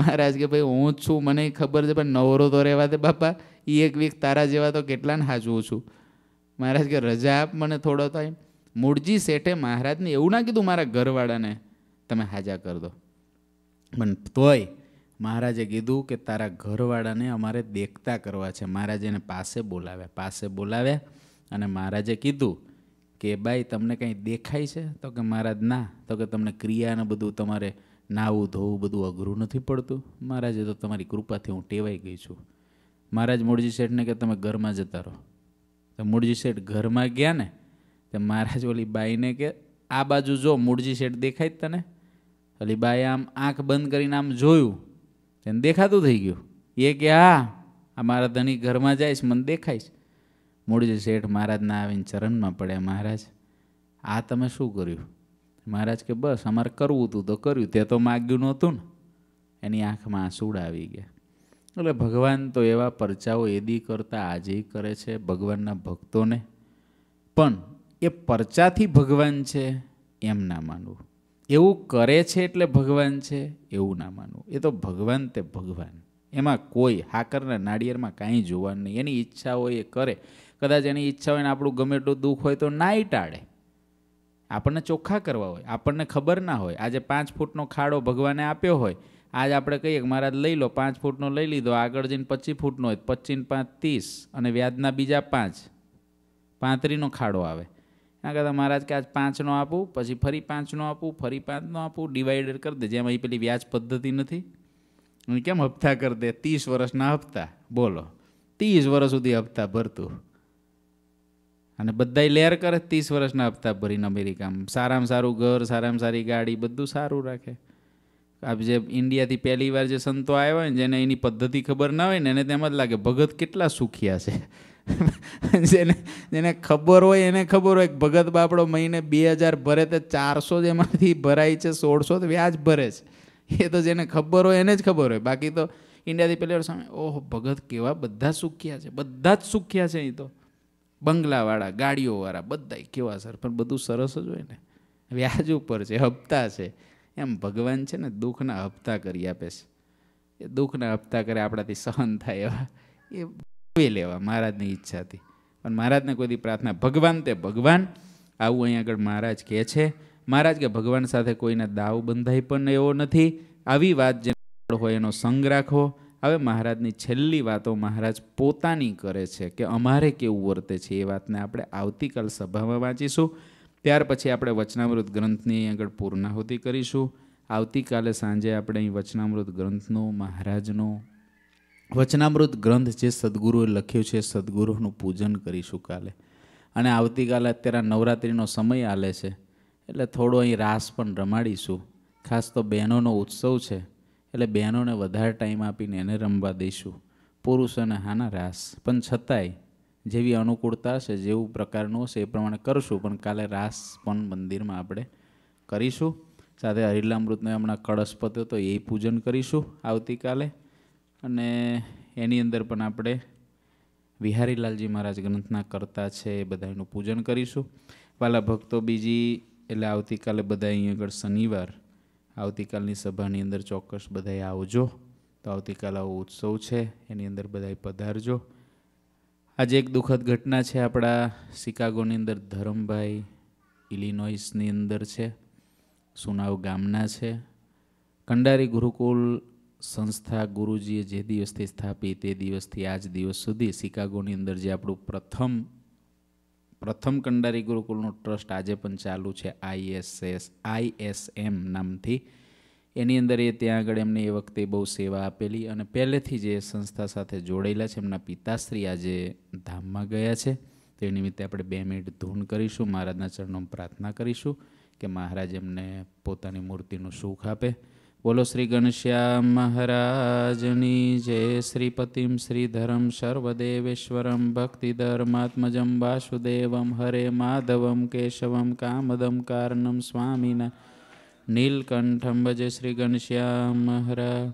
મહારાજ કે ભાઈ હું જ છું મને ખબર છે પણ નવરો તો રહેવા દે બાપા એ એક વીક તારા જેવા તો કેટલાને હાજવું છું મહારાજ કે રજા આપ મને થોડો ટાઈમ મૂળજી શેઠે મહારાજને એવું ના કીધું મારા ઘરવાળાને તમે હાજા કરી દો પણ તોય મહારાજે કીધું કે તારા ઘરવાળાને અમારે દેખતા કરવા છે મહારાજે એને પાસે બોલાવ્યા પાસે બોલાવ્યા અને મહારાજે કીધું કે બાઈ તમને કંઈ દેખાય છે તો કે મહારાજ ના તો કે તમને ક્રિયાને બધું તમારે નાવું ધોવું બધું અઘરું નથી પડતું મહારાજે તો તમારી કૃપાથી હું ટેવાઈ ગઈ છું મહારાજ મૂળજી શેઠને કે તમે ઘરમાં જતા રહો તો મૂળજી શેઠ ઘરમાં ગયા ને તો મહારાજ ઓલી બાઈને કે આ બાજુ જો મૂળજી શેઠ દેખાય જ તને ઓલી બાઈએ આમ આંખ બંધ કરીને આમ જોયું તેને દેખાતું થઈ ગયું એ કે હા આ મારા ધણી ઘરમાં જઈશ મને દેખાય છે મૂળજી શેઠ મહારાજના આવીને ચરણમાં પડ્યા મહારાજ આ તમે શું કર્યું મહારાજ કે બસ અમારે કરવું હતું તો કર્યું તે તો માગ્યું નહોતું ને એની આંખમાં આંસુડ આવી ગયા એટલે ભગવાન તો એવા પરચાઓ એદી કરતા આજે કરે છે ભગવાનના ભક્તોને પણ એ પરચાથી ભગવાન છે એમ ના માનવું એવું કરે છે એટલે ભગવાન છે એવું ના માનવું એ તો ભગવાન તે ભગવાન એમાં કોઈ હાકરના નાળિયેરમાં કાંઈ જોવાનું નહીં એની ઈચ્છા હોય એ કરે કદાચ એની ઈચ્છા હોય ને આપણું ગમે એટલું દુઃખ હોય તો નાઈ ટાળે આપણને ચોખ્ખા કરવા હોય આપણને ખબર ના હોય આજે પાંચ ફૂટનો ખાડો ભગવાને આપ્યો હોય આજ આપણે કહીએ કે મહારાજ લઈ લો પાંચ ફૂટનો લઈ લીધો આગળ જઈને પચીસ ફૂટનો હોય પચીસ પાંચ ત્રીસ અને વ્યાજના બીજા પાંચ પાંત્રીનો ખાડો આવે એના કરતાં મહારાજ કે આજ પાંચનો આપું પછી ફરી પાંચનો આપું ફરી પાંચનો આપું ડિવાઈડર કરી દે જેમાં એ પેલી વ્યાજ પદ્ધતિ નથી કેમ હપ્તા કરી દે ત્રીસ વર્ષના હપ્તા બોલો ત્રીસ વર્ષ સુધી હપ્તા ભરતું અને બધાય લેર કરે ત્રીસ વર્ષના હપ્તા ભરીને અમેરિકામાં સારામાં સારું ઘર સારામાં સારી ગાડી બધું સારું રાખે આપ જે ઇન્ડિયાથી પહેલી વાર જે સંતો આવ્યા હોય ને જેને એની પદ્ધતિ ખબર ના હોય ને એને તેમ જ લાગે ભગત કેટલા સુખિયા છે જેને જેને ખબર હોય એને ખબર હોય ભગત બાપડો મહિને બે હજાર ભરે તો ચારસો જેમાંથી ભરાય છે સોળસો તો વ્યાજ ભરે છે એ તો જેને ખબર હોય એને જ ખબર હોય બાકી તો ઇન્ડિયાથી પહેલી વાર સામે ઓહો ભગત કેવા બધા સુખ્યા છે બધા જ સુખ્યા છે અહીં તો બંગલાવાળા ગાડીઓવાળા બધા કેવા સર પણ બધું સરસ જ હોય ને વ્યાજ ઉપર છે હપ્તા છે એમ ભગવાન છે ને દુઃખના હપ્તા કરી આપે છે એ દુઃખના હપ્તા કરે આપણાથી સહન થાય એવા એ લેવા મહારાજની ઈચ્છાથી પણ મહારાજને કોઈથી પ્રાર્થના ભગવાન તે ભગવાન આવું અહીંયા આગળ મહારાજ કહે છે મહારાજ કે ભગવાન સાથે કોઈને દાવ બંધાય પણ એવો નથી આવી વાત જે હોય એનો સંગ રાખો હવે મહારાજની છેલ્લી વાતો મહારાજ પોતાની કરે છે કે અમારે કેવું વર્તે છે એ વાતને આપણે આવતીકાલ સભામાં વાંચીશું ત્યાર પછી આપણે વચનામૃત ગ્રંથની આગળ પૂર્ણાહુતિ કરીશું આવતીકાલે સાંજે આપણે અહીં વચનામૃત ગ્રંથનો મહારાજનો વચનામૃત ગ્રંથ જે સદગુરુએ લખ્યું છે સદગુરુનું પૂજન કરીશું કાલે અને આવતીકાલે અત્યારે નવરાત્રિનો સમય આલે છે એટલે થોડો અહીં રાસ પણ રમાડીશું ખાસ તો બહેનોનો ઉત્સવ છે એટલે બહેનોને વધારે ટાઈમ આપીને એને રમવા દઈશું પુરુષોને હાના રાસ પણ છતાંય જેવી અનુકૂળતા હશે જેવું પ્રકારનું હશે એ પ્રમાણે કરશું પણ કાલે રાસ પણ મંદિરમાં આપણે કરીશું સાથે હરિલામૃતને હમણાં કળશ પત્યો તો એ પૂજન કરીશું આવતીકાલે અને એની અંદર પણ આપણે વિહારીલાલજી મહારાજ ગ્રંથના કરતા છે એ બધાનું પૂજન કરીશું વાલા ભક્તો બીજી એટલે આવતીકાલે બધા અહીં આગળ શનિવાર આવતીકાલની સભાની અંદર ચોક્કસ બધાએ આવજો તો આવતીકાલ આવો ઉત્સવ છે એની અંદર બધાએ પધારજો આજે એક દુઃખદ ઘટના છે આપણા શિકાગોની અંદર ધરમભાઈ ઇલિનોઇસની અંદર છે સુનાવ ગામના છે કંડારી ગુરુકુલ સંસ્થા ગુરુજીએ જે દિવસથી સ્થાપી તે દિવસથી આજ દિવસ સુધી શિકાગોની અંદર જે આપણું પ્રથમ પ્રથમ કંડારી ગુરુકુલનો ટ્રસ્ટ આજે પણ ચાલુ છે આઈએસએસ આઈએસએમ નામથી એની અંદર એ ત્યાં આગળ એમને એ વખતે બહુ સેવા આપેલી અને પહેલેથી જે સંસ્થા સાથે જોડાયેલા છે એમના પિતાશ્રી આજે ધામમાં ગયા છે તે નિમિત્તે આપણે બે મિનિટ ધૂન કરીશું મહારાજના ચરણોમાં પ્રાર્થના કરીશું કે મહારાજ એમને પોતાની મૂર્તિનું સુખ આપે બોલો શ્રી ઘનશ્યામ મહારાજની જય શ્રીપતિમ શ્રીધરમ સર્વદેવેશ્વરમ ભક્તિધર્માત્મજમ વાસુદેવમ હરે માધવમ કેશવમ કામદમ કારણમ સ્વામિના નીલકંઠમ ભજે શ્રી ઘનશ્યામ મહારાજ